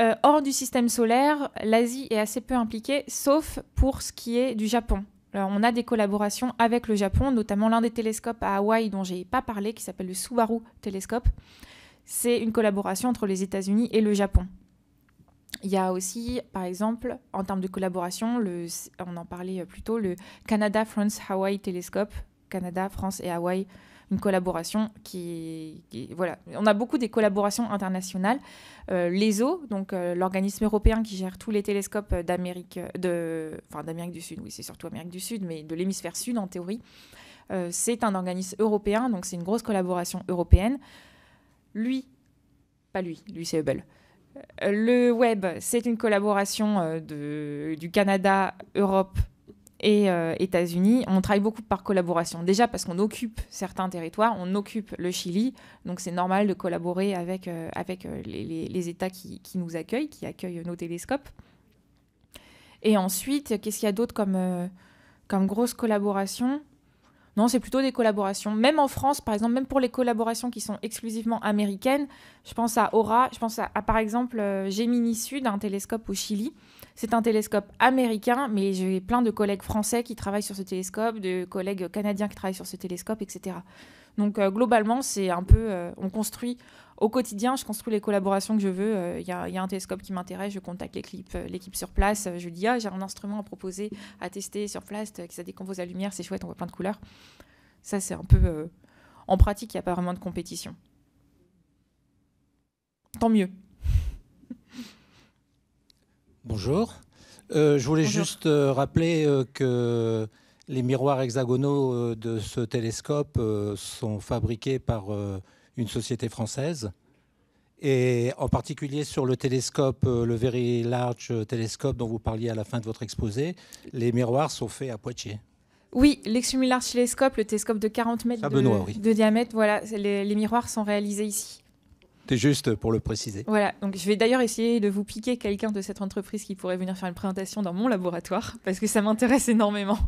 Speaker 3: Euh, hors du système solaire, l'Asie est assez peu impliquée, sauf pour ce qui est du Japon. Alors, on a des collaborations avec le Japon, notamment l'un des télescopes à Hawaï dont j'ai pas parlé, qui s'appelle le Subaru Telescope, C'est une collaboration entre les États-Unis et le Japon. Il y a aussi, par exemple, en termes de collaboration, on en parlait euh, plus tôt, le Canada-France-Hawaii Telescope, Canada, France et Hawaï une collaboration qui, voilà, on a beaucoup des collaborations internationales. Euh, L'ESO, donc euh, l'organisme européen qui gère tous les télescopes euh, d'Amérique, de, d'Amérique du Sud, oui, c'est surtout Amérique du Sud, mais de l'hémisphère sud en théorie. c'est un organisme européen, donc c'est une grosse collaboration européenne. Lui, pas lui, lui c'est Hubble. Le web, c'est une collaboration de, du Canada, Europe, et euh, États-Unis, on travaille beaucoup par collaboration. Déjà parce qu'on occupe certains territoires, on occupe le Chili, donc c'est normal de collaborer avec, euh, euh, les, États qui, nous accueillent, qui accueillent nos télescopes. Et ensuite, qu'est-ce qu'il y a d'autre comme, comme grosse collaboration non, c'est plutôt des collaborations. Même en France, par exemple, même pour les collaborations qui sont exclusivement américaines, je pense à Aura, je pense à par exemple Gemini Sud, un télescope au Chili, c'est un télescope américain, mais j'ai plein de collègues français qui travaillent sur ce télescope, de collègues canadiens qui travaillent sur ce télescope, etc. Donc euh, globalement, c'est un peu, euh, on construit au quotidien, je construis les collaborations que je veux. Il euh, y, a un télescope qui m'intéresse, je contacte l'équipe sur place, je dis ah j'ai un instrument à proposer, à tester sur place, ça décompose la lumière, c'est chouette, on voit plein de couleurs. Ça c'est un peu, en pratique, il n'y a pas vraiment de compétition. Tant mieux.
Speaker 4: Bonjour. Euh, je voulais juste euh, rappeler euh, que les miroirs hexagonaux de ce télescope sont fabriqués par une société française. Et en particulier sur le télescope, le Very Large Telescope dont vous parliez à la fin de votre exposé, les miroirs sont faits à Poitiers.
Speaker 3: Oui, l'Extremely Large Telescope, le télescope de 40 mètres de, diamètre, voilà, les miroirs sont réalisés ici.
Speaker 4: C'est juste pour le préciser.
Speaker 3: Voilà, donc je vais d'ailleurs essayer de vous piquer quelqu'un de cette entreprise qui pourrait venir faire une présentation dans mon laboratoire, parce que ça m'intéresse énormément.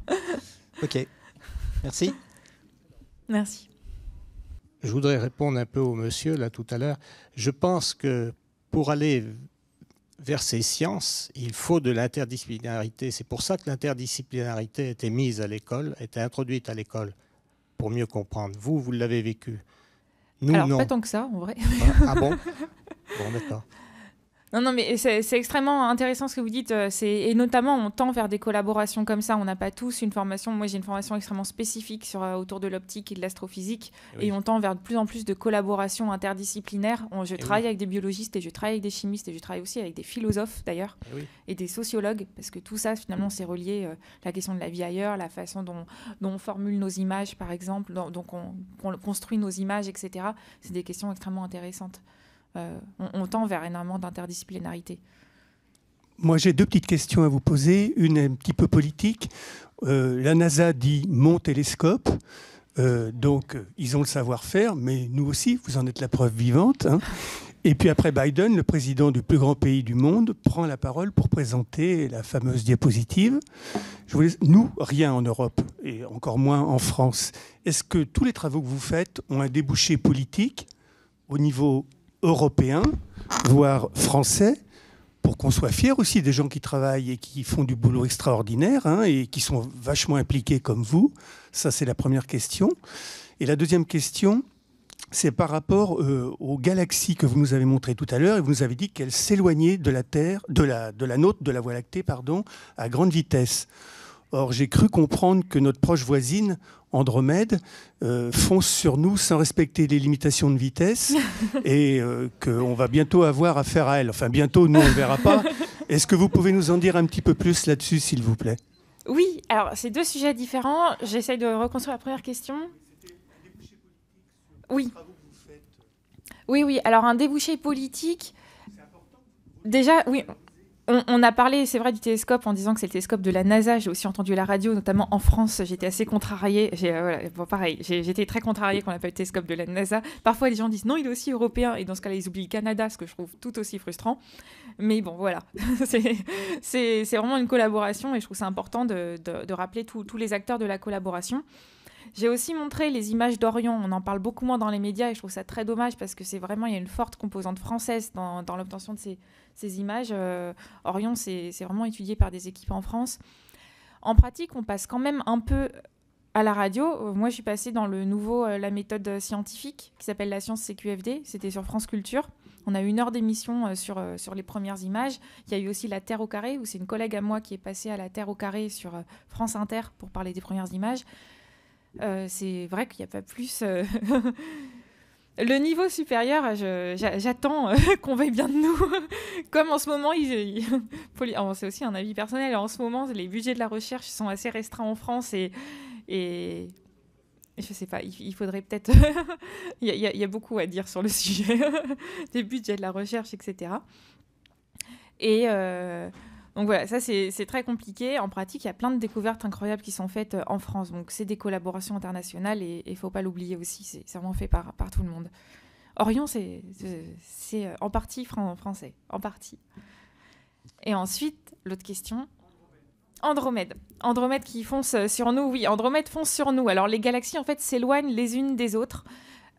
Speaker 4: ok, merci. Merci. Je voudrais répondre un peu au monsieur là tout à l'heure. Je pense que pour aller vers ces sciences, il faut de l'interdisciplinarité. C'est pour ça que l'interdisciplinarité a été mise à l'école, a été introduite à l'école, pour mieux comprendre. Vous, vous l'avez vécu. Alors, non. pas tant que ça, en vrai. Hein ah, bon bon n'est pas...
Speaker 3: Non, non, mais c'est extrêmement intéressant ce que vous dites. Euh, et notamment, on tend vers des collaborations comme ça. On n'a pas tous une formation. Moi, j'ai une formation extrêmement spécifique euh, autour de l'optique et de l'astrophysique. Eh et on tend vers de plus en plus de collaborations interdisciplinaires. je eh travaille avec des biologistes et je travaille avec des chimistes et je travaille aussi avec des philosophes, d'ailleurs, eh et, des sociologues. Parce que tout ça, finalement, c'est relié euh, la question de la vie ailleurs, la façon dont, on formule nos images, par exemple, dont, donc on, on construit nos images, etc. C'est des questions extrêmement intéressantes. Euh, on, tend vers énormément d'interdisciplinarité.
Speaker 1: Moi, j'ai deux petites questions à vous poser. Une un petit peu politique. Euh, la NASA dit mon télescope. Euh, donc, ils ont le savoir-faire, mais nous aussi, vous en êtes la preuve vivante. Hein. Et puis après Biden, le président du plus grand pays du monde, prend la parole pour présenter la fameuse diapositive. Je Nous, rien en Europe, et encore moins en France. Est-ce que tous les travaux que vous faites ont un débouché politique au niveau européens, voire français, pour qu'on soit fier aussi des gens qui travaillent et qui font du boulot extraordinaire hein, et qui sont vachement impliqués comme vous. Ça, c'est la première question. Et la deuxième question, c'est par rapport euh, aux galaxies que vous nous avez montrées tout à l'heure, et vous nous avez dit qu'elles s'éloignaient de la Terre, de la, de la nôtre, de la Voie lactée, pardon, à grande vitesse. Or, j'ai cru comprendre que notre proche voisine, Andromède, euh, fonce sur nous sans respecter les limitations de vitesse et euh, qu'on va bientôt avoir affaire à elle. Enfin, bientôt, nous, on ne verra pas. Est-ce que vous pouvez nous en dire un petit peu plus là-dessus, s'il vous plaît
Speaker 3: Oui, alors, c'est deux sujets différents. J'essaie de reconstruire la première question. Oui. Oui, oui. Alors, un débouché politique. Déjà, oui, on, a parlé, c'est vrai, du télescope en disant que c'est le télescope de la NASA. J'ai aussi entendu la radio, notamment en France. J'étais assez contrariée. Euh, voilà, pareil, j'étais très contrariée qu'on appelle le télescope de la NASA. Parfois, les gens disent non, il est aussi européen. Et dans ce cas-là, ils oublient le Canada, ce que je trouve tout aussi frustrant. Mais bon, voilà. c'est vraiment une collaboration et je trouve c'est important de, de rappeler tous les acteurs de la collaboration. J'ai aussi montré les images d'Orion. On en parle beaucoup moins dans les médias et je trouve ça très dommage parce que c'est vraiment, il y a une forte composante française dans, l'obtention de ces, images. Euh, Orion, c'est vraiment étudié par des équipes en France. En pratique, on passe quand même un peu à la radio. Euh, moi, je suis passée dans le nouveau, euh, la méthode scientifique qui s'appelle la science CQFD. C'était sur France Culture. On a eu une heure d'émission sur, sur les premières images. Il y a eu aussi la Terre au carré, où c'est une collègue à moi qui est passée à la Terre au carré sur France Inter pour parler des premières images. Euh, c'est vrai qu'il n'y a pas plus. Euh, le niveau supérieur, j'attends euh, qu'on veuille bien de nous. Comme en ce moment, c'est aussi un avis personnel. En ce moment, les budgets de la recherche sont assez restreints en France et, et je sais pas, il faudrait peut-être. il, y a, beaucoup à dire sur le sujet des budgets de la recherche, etc. Et donc voilà, ça c'est très compliqué. En pratique, il y a plein de découvertes incroyables qui sont faites euh, en France. Donc c'est des collaborations internationales et il faut pas l'oublier aussi, c'est vraiment fait par, par tout le monde. Orion, c'est euh, en partie français, en partie. Et ensuite, l'autre question. Andromède. Andromède qui fonce euh, sur nous, oui, Andromède fonce sur nous. Alors les galaxies en fait s'éloignent les unes des autres.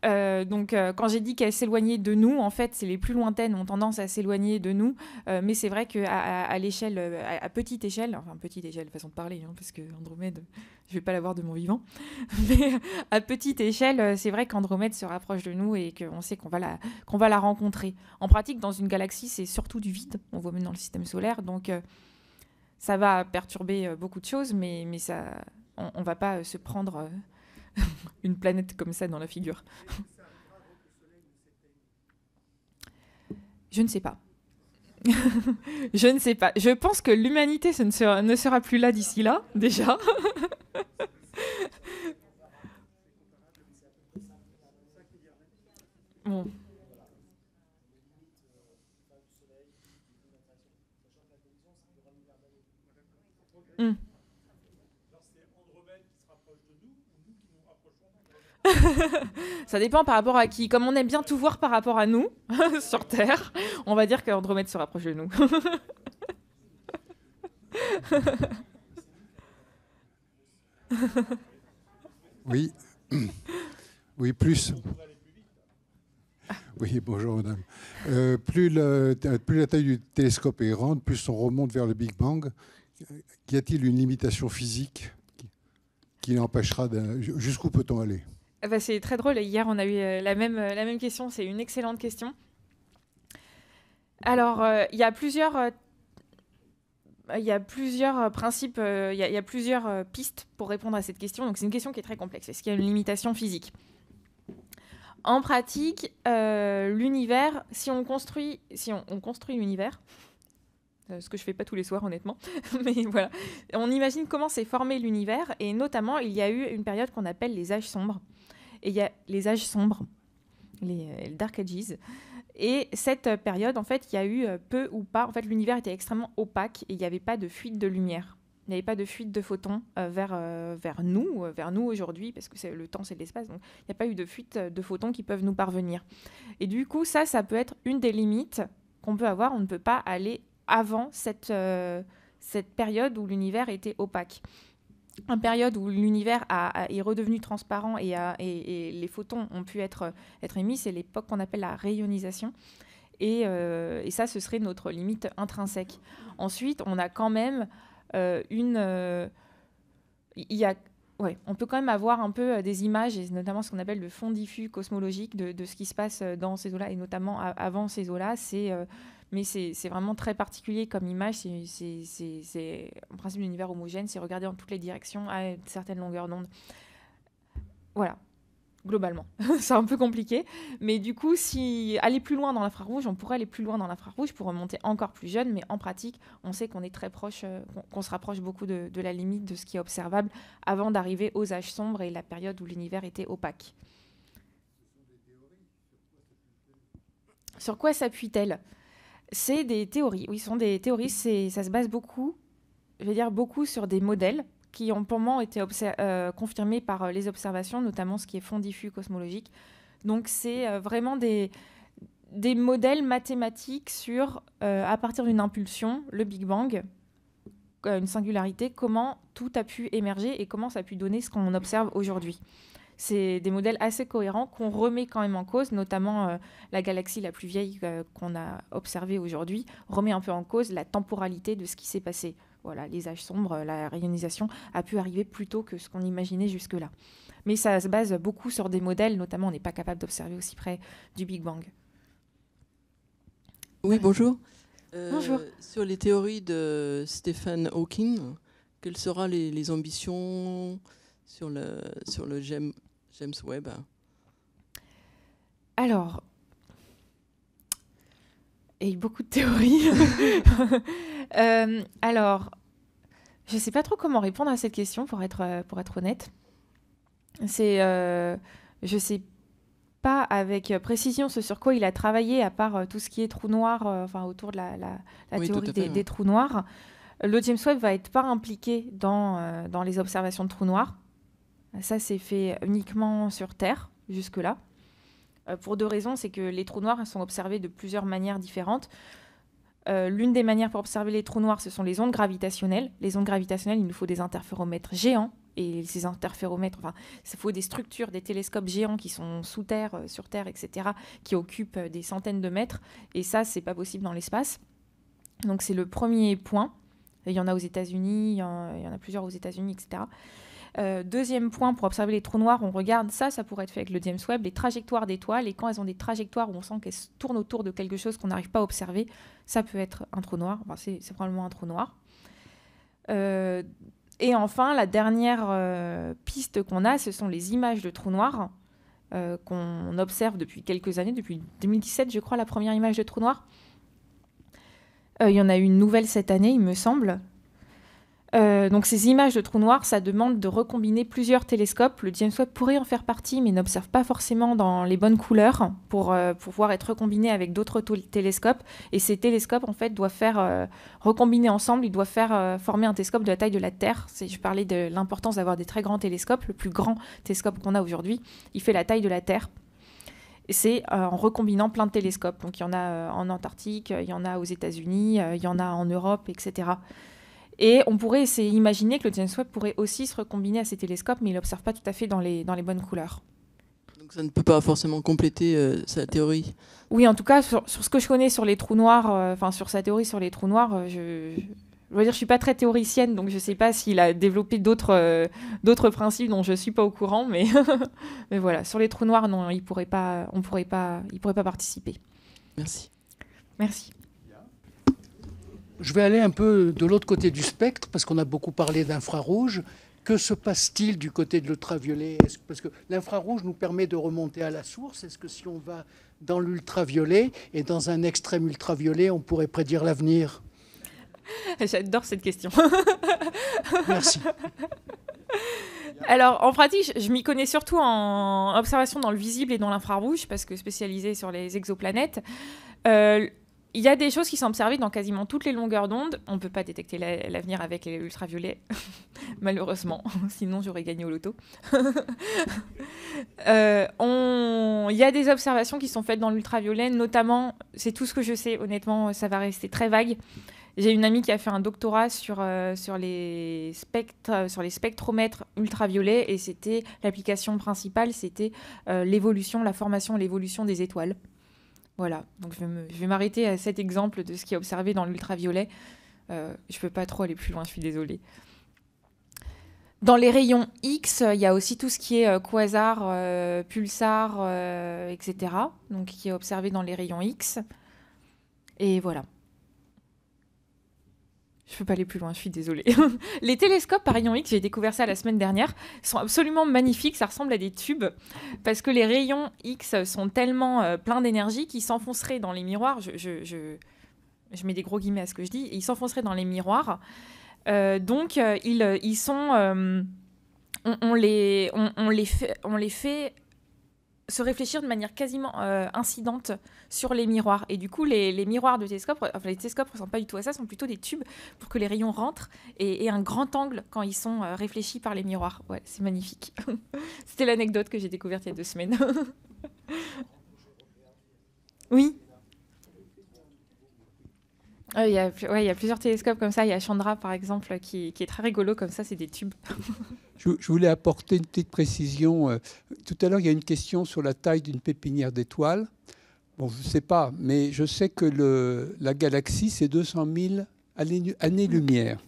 Speaker 3: Euh, donc, euh, quand j'ai dit qu'elle s'éloignait de nous, en fait, c'est les plus lointaines ont tendance à s'éloigner de nous. Euh, mais c'est vrai qu'à à, l'échelle, à, petite échelle, enfin petite échelle, façon de parler, hein, parce que Andromède, je vais pas l'avoir de mon vivant. mais à petite échelle, c'est vrai qu'Andromède se rapproche de nous et qu'on sait qu'on va la qu'on va la rencontrer. En pratique, dans une galaxie, c'est surtout du vide. On voit même dans le système solaire, donc ça va perturber beaucoup de choses, mais ça, on, ne va pas se prendre une planète comme ça dans la figure. Je ne sais pas. je ne sais pas. Je pense que l'humanité ne sera, ne sera plus là d'ici là, déjà. Hmm. ça dépend par rapport à qui. Comme on aime bien tout voir par rapport à nous, sur Terre, on va dire qu'Andromède se rapproche de nous.
Speaker 2: oui. Oui, plus. Oui, bonjour madame. Euh, plus, plus la taille du télescope
Speaker 5: est grande, plus on remonte vers le Big Bang. Y a-t-il une limitation physique qui l'empêchera Jusqu'où peut-on aller
Speaker 3: ah bah, c'est très drôle. Hier, on a eu euh, la même, euh, la même question. C'est une excellente question. Alors, euh, il y a plusieurs il a plusieurs principes, il y a, plusieurs pistes pour répondre à cette question. Donc c'est une question qui est très complexe. Est-ce qu'il y a une limitation physique En pratique, l'univers, si on construit, si on, construit l'univers, ce que je fais pas tous les soirs honnêtement, mais voilà, on imagine comment s'est formé l'univers et notamment il y a eu une période qu'on appelle les âges sombres. Et il y a les âges sombres, les, euh, Dark Ages. Et cette euh, période, en fait, il y a eu euh, peu ou pas. En fait, l'univers était extrêmement opaque et il n'y avait pas de fuite de lumière. Il n'y avait pas de fuite de photons vers, vers nous, vers nous aujourd'hui, parce que c'est, le temps, c'est l'espace. Donc, il n'y a pas eu de fuite de photons qui peuvent nous parvenir. Et du coup, ça, ça peut être une des limites qu'on peut avoir. On ne peut pas aller avant cette, cette période où l'univers était opaque une période où l'univers est redevenu transparent et, et, les photons ont pu être, être émis, c'est l'époque qu'on appelle la rayonisation. Euh, et, ça, ce serait notre limite intrinsèque. Ensuite, on a quand même euh, une... Euh, il y a, ouais, on peut quand même avoir un peu des images, et notamment ce qu'on appelle le fond diffus cosmologique de, de, ce qui se passe dans ces eaux-là, et notamment avant ces eaux-là. C'est mais c'est vraiment très particulier comme image. C'est en principe l'univers homogène, c'est regarder en toutes les directions à certaines longueurs d'onde. Voilà, globalement. c'est un peu compliqué. Mais du coup, si aller plus loin dans l'infrarouge, on pourrait aller plus loin dans l'infrarouge pour remonter encore plus jeune. Mais en pratique, on sait qu'on est très proche, euh, qu'on se rapproche beaucoup de, la limite de ce qui est observable avant d'arriver aux âges sombres et la période où l'univers était opaque. Sur quoi s'appuie-t-elle c'est des théories. Oui, sont des théories. Ça se base beaucoup, je vais dire beaucoup sur des modèles qui ont pour moi été euh, confirmés par euh, les observations, notamment ce qui est fond diffus cosmologique. Donc c'est euh, vraiment des, modèles mathématiques sur, à partir d'une impulsion, le Big Bang, une singularité, comment tout a pu émerger et comment ça a pu donner ce qu'on observe aujourd'hui c'est des modèles assez cohérents qu'on remet quand même en cause, notamment euh, la galaxie la plus vieille euh, qu'on a observée aujourd'hui remet un peu en cause la temporalité de ce qui s'est passé. Voilà, les âges sombres, euh, la rayonisation a pu arriver plus tôt que ce qu'on imaginait jusque-là. Mais ça se base beaucoup sur des modèles, notamment on n'est pas capable d'observer aussi près du Big Bang.
Speaker 6: Oui, bonjour. bonjour. Sur les théories de Stephen Hawking, quelles seront les, ambitions sur le, sur le gem, James Webb
Speaker 3: Alors, Il y eu beaucoup de théories. Euh, alors, je ne sais pas trop comment répondre à cette question, pour être, euh, pour être honnête. C'est, euh, je ne sais pas avec précision ce sur quoi il a travaillé, à part tout ce qui est trou noir, enfin autour de la, théorie des, trous noirs. Le James Webb va être pas impliqué dans, dans les observations de trous noirs. Ça, c'est fait uniquement sur Terre, jusque-là. Euh, pour deux raisons, c'est que les trous noirs sont observés de plusieurs manières différentes. Euh, l'une des manières pour observer les trous noirs, ce sont les ondes gravitationnelles. Les ondes gravitationnelles, il nous faut des interféromètres géants. Et ces interféromètres, enfin, il faut des structures, des télescopes géants qui sont sous terre, euh, sur terre, etc., qui occupent des centaines de mètres. Et ça, c'est pas possible dans l'espace. Donc, c'est le premier point. Il y en a aux États-Unis, il y en a plusieurs aux États-Unis, etc. Euh, deuxième point, pour observer les trous noirs, on regarde ça, ça pourrait être fait avec le James Webb, les trajectoires d'étoiles. Et quand elles ont des trajectoires où on sent qu'elles tournent autour de quelque chose qu'on n'arrive pas à observer, ça peut être un trou noir. c'est probablement un trou noir. Euh, et enfin, la dernière euh, piste qu'on a, ce sont les images de trous noirs qu'on observe depuis quelques années, depuis 2017, je crois, la première image de trou noir. il y en a eu une nouvelle cette année, il me semble, euh, donc ces images de trous noirs, ça demande de recombiner plusieurs télescopes. Le James Webb pourrait en faire partie, mais n'observe pas forcément dans les bonnes couleurs pour euh, pouvoir être recombiné avec d'autres télescopes. Et ces télescopes, en fait, doivent faire euh, recombiner ensemble. Ils doivent faire former un télescope de la taille de la Terre. Je parlais de l'importance d'avoir des très grands télescopes. Le plus grand télescope qu'on a aujourd'hui, il fait la taille de la Terre c'est en recombinant plein de télescopes. Donc il y en a en Antarctique, il y en a aux États-Unis, il y en a en Europe, etc. Et on pourrait essayer, imaginer que le James Webb pourrait aussi se recombiner à ces télescopes, mais il n'observe pas tout à fait dans les, dans les bonnes couleurs.
Speaker 6: Donc ça ne peut pas forcément compléter euh, sa théorie
Speaker 3: Oui, en tout cas, sur, ce que je connais sur les trous noirs, euh, enfin sur sa théorie sur les trous noirs, euh, je, ne dire, je suis pas très théoricienne, donc je ne sais pas s'il a développé d'autres d'autres principes dont je ne suis pas au courant, mais, mais voilà, sur les trous noirs, non, il pourrait pas, on pourrait pas, il pourrait pas participer. Merci. Merci
Speaker 6: je vais aller un peu de l'autre côté du spectre, parce qu'on a beaucoup parlé d'infrarouge. Que se passe-t-il du côté de l'ultraviolet Parce que l'infrarouge nous permet de remonter à la source. Est-ce que si on va dans l'ultraviolet et dans un extrême ultraviolet, on pourrait prédire l'avenir
Speaker 3: J'adore cette question.
Speaker 6: Merci.
Speaker 3: Alors, en pratique, je m'y connais surtout en observation dans le visible et dans l'infrarouge, parce que spécialisé sur les exoplanètes. Euh, il y a des choses qui sont observées dans quasiment toutes les longueurs d'onde. On ne peut pas détecter l'avenir avec les ultraviolets, malheureusement. Sinon, j'aurais gagné au loto. Euh, on... Il y a des observations qui sont faites dans l'ultraviolet, notamment, c'est tout ce que je sais, honnêtement, ça va rester très vague. J'ai une amie qui a fait un doctorat sur, euh, les, spectres, euh, sur les spectromètres ultraviolets et c'était l'application principale, c'était l'évolution, la formation, l'évolution des étoiles. Voilà, donc je vais m'arrêter à cet exemple de ce qui est observé dans l'ultraviolet. Euh, je ne peux pas trop aller plus loin, je suis désolée. Dans les rayons X, il y a aussi tout ce qui est euh, quasar, euh, pulsar, etc. Donc qui est observé dans les rayons X. Et voilà. Je peux pas aller plus loin, je suis désolée. les télescopes par rayons X, j'ai découvert ça la semaine dernière, sont absolument magnifiques. Ça ressemble à des tubes parce que les rayons X sont tellement euh, pleins d'énergie qu'ils s'enfonceraient dans les miroirs. Je, mets des gros guillemets à ce que je dis. Ils s'enfonceraient dans les miroirs. Euh, donc, euh, ils, sont. on les fait se réfléchir de manière quasiment euh, incidente sur les miroirs. Et du coup, les, les miroirs de télescope, enfin les télescopes ressemblent pas du tout à ça, sont plutôt des tubes pour que les rayons rentrent et, un grand angle quand ils sont euh, réfléchis par les miroirs. Ouais, c'est magnifique. C'était l'anecdote que j'ai découverte il y a deux semaines. oui. Il y, a, plusieurs télescopes comme ça. Il y a Chandra, par exemple, qui, est très rigolo. Comme ça, c'est des tubes.
Speaker 2: je, voulais apporter une petite précision. Euh. Tout à l'heure, il y a une question sur la taille d'une pépinière d'étoiles. Bon, je ne sais pas, mais je sais que le, la galaxie, c'est 200 000 années-lumière.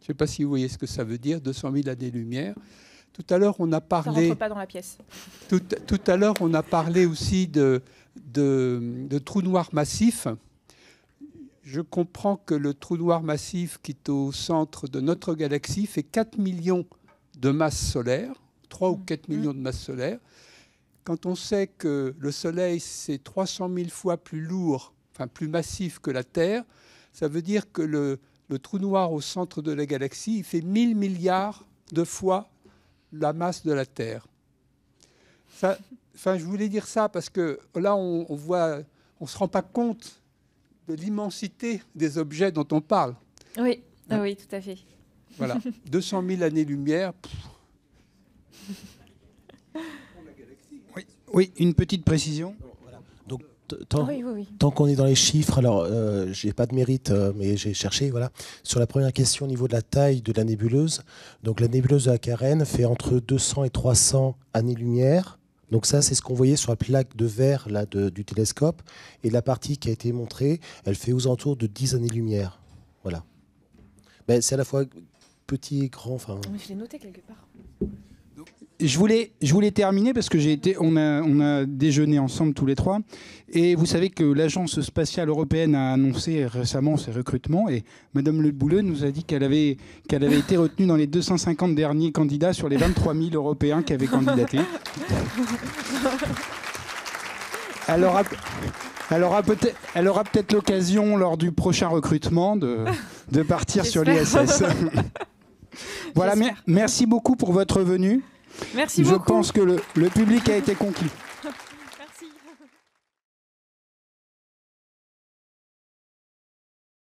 Speaker 2: Je ne sais pas si vous voyez ce que ça veut dire, 200 000 années-lumière. Tout à l'heure, on a parlé. Ça rentre pas dans la pièce. Tout, à l'heure, on a parlé aussi de, de, de trous noirs massifs je comprends que le trou noir massif qui est au centre de notre galaxie fait 4 millions de masses solaires, 3 ou 4 mmh. mmh. millions de masses solaires. Quand on sait que le Soleil, c'est 300 000 fois plus lourd, enfin plus massif que la Terre, ça veut dire que le, trou noir au centre de la galaxie, fait 1000 milliards de fois la masse de la Terre. enfin, je voulais dire ça parce que là, on, on voit, on se rend pas compte de l'immensité des objets dont on parle.
Speaker 3: Oui, ah hein oui, tout à fait.
Speaker 2: Voilà, 200 000 années-lumière. Oui, oui, une petite précision.
Speaker 4: Donc, tant, qu'on est dans les chiffres, alors euh, je n'ai pas de mérite, euh, mais j'ai cherché. Voilà, sur la première question au niveau de la taille de la nébuleuse. Donc la nébuleuse de la Carène fait entre 200 et 300 années-lumière. Donc ça, c'est ce qu'on voyait sur la plaque de verre là, du télescope. Et la partie qui a été montrée, elle fait aux alentours de 10 années-lumière.
Speaker 6: Voilà. Ben, c'est à la fois petit et grand. Fin...
Speaker 3: Je l'ai noté quelque part
Speaker 2: je voulais, je voulais terminer parce que j'ai été, on a, on a déjeuné ensemble tous les trois. Et vous savez que l'agence spatiale européenne a annoncé récemment ses recrutements et Madame Le Bouleux nous a dit qu'elle avait, qu'elle avait été retenue dans les 250 derniers candidats sur les 23 000 Européens qui avaient candidaté. Elle aura, elle aura peut-être, l'occasion lors du prochain recrutement de, de partir sur l'ISS. voilà, merci beaucoup pour votre venue. Merci Je pense que le, le public a été conquis.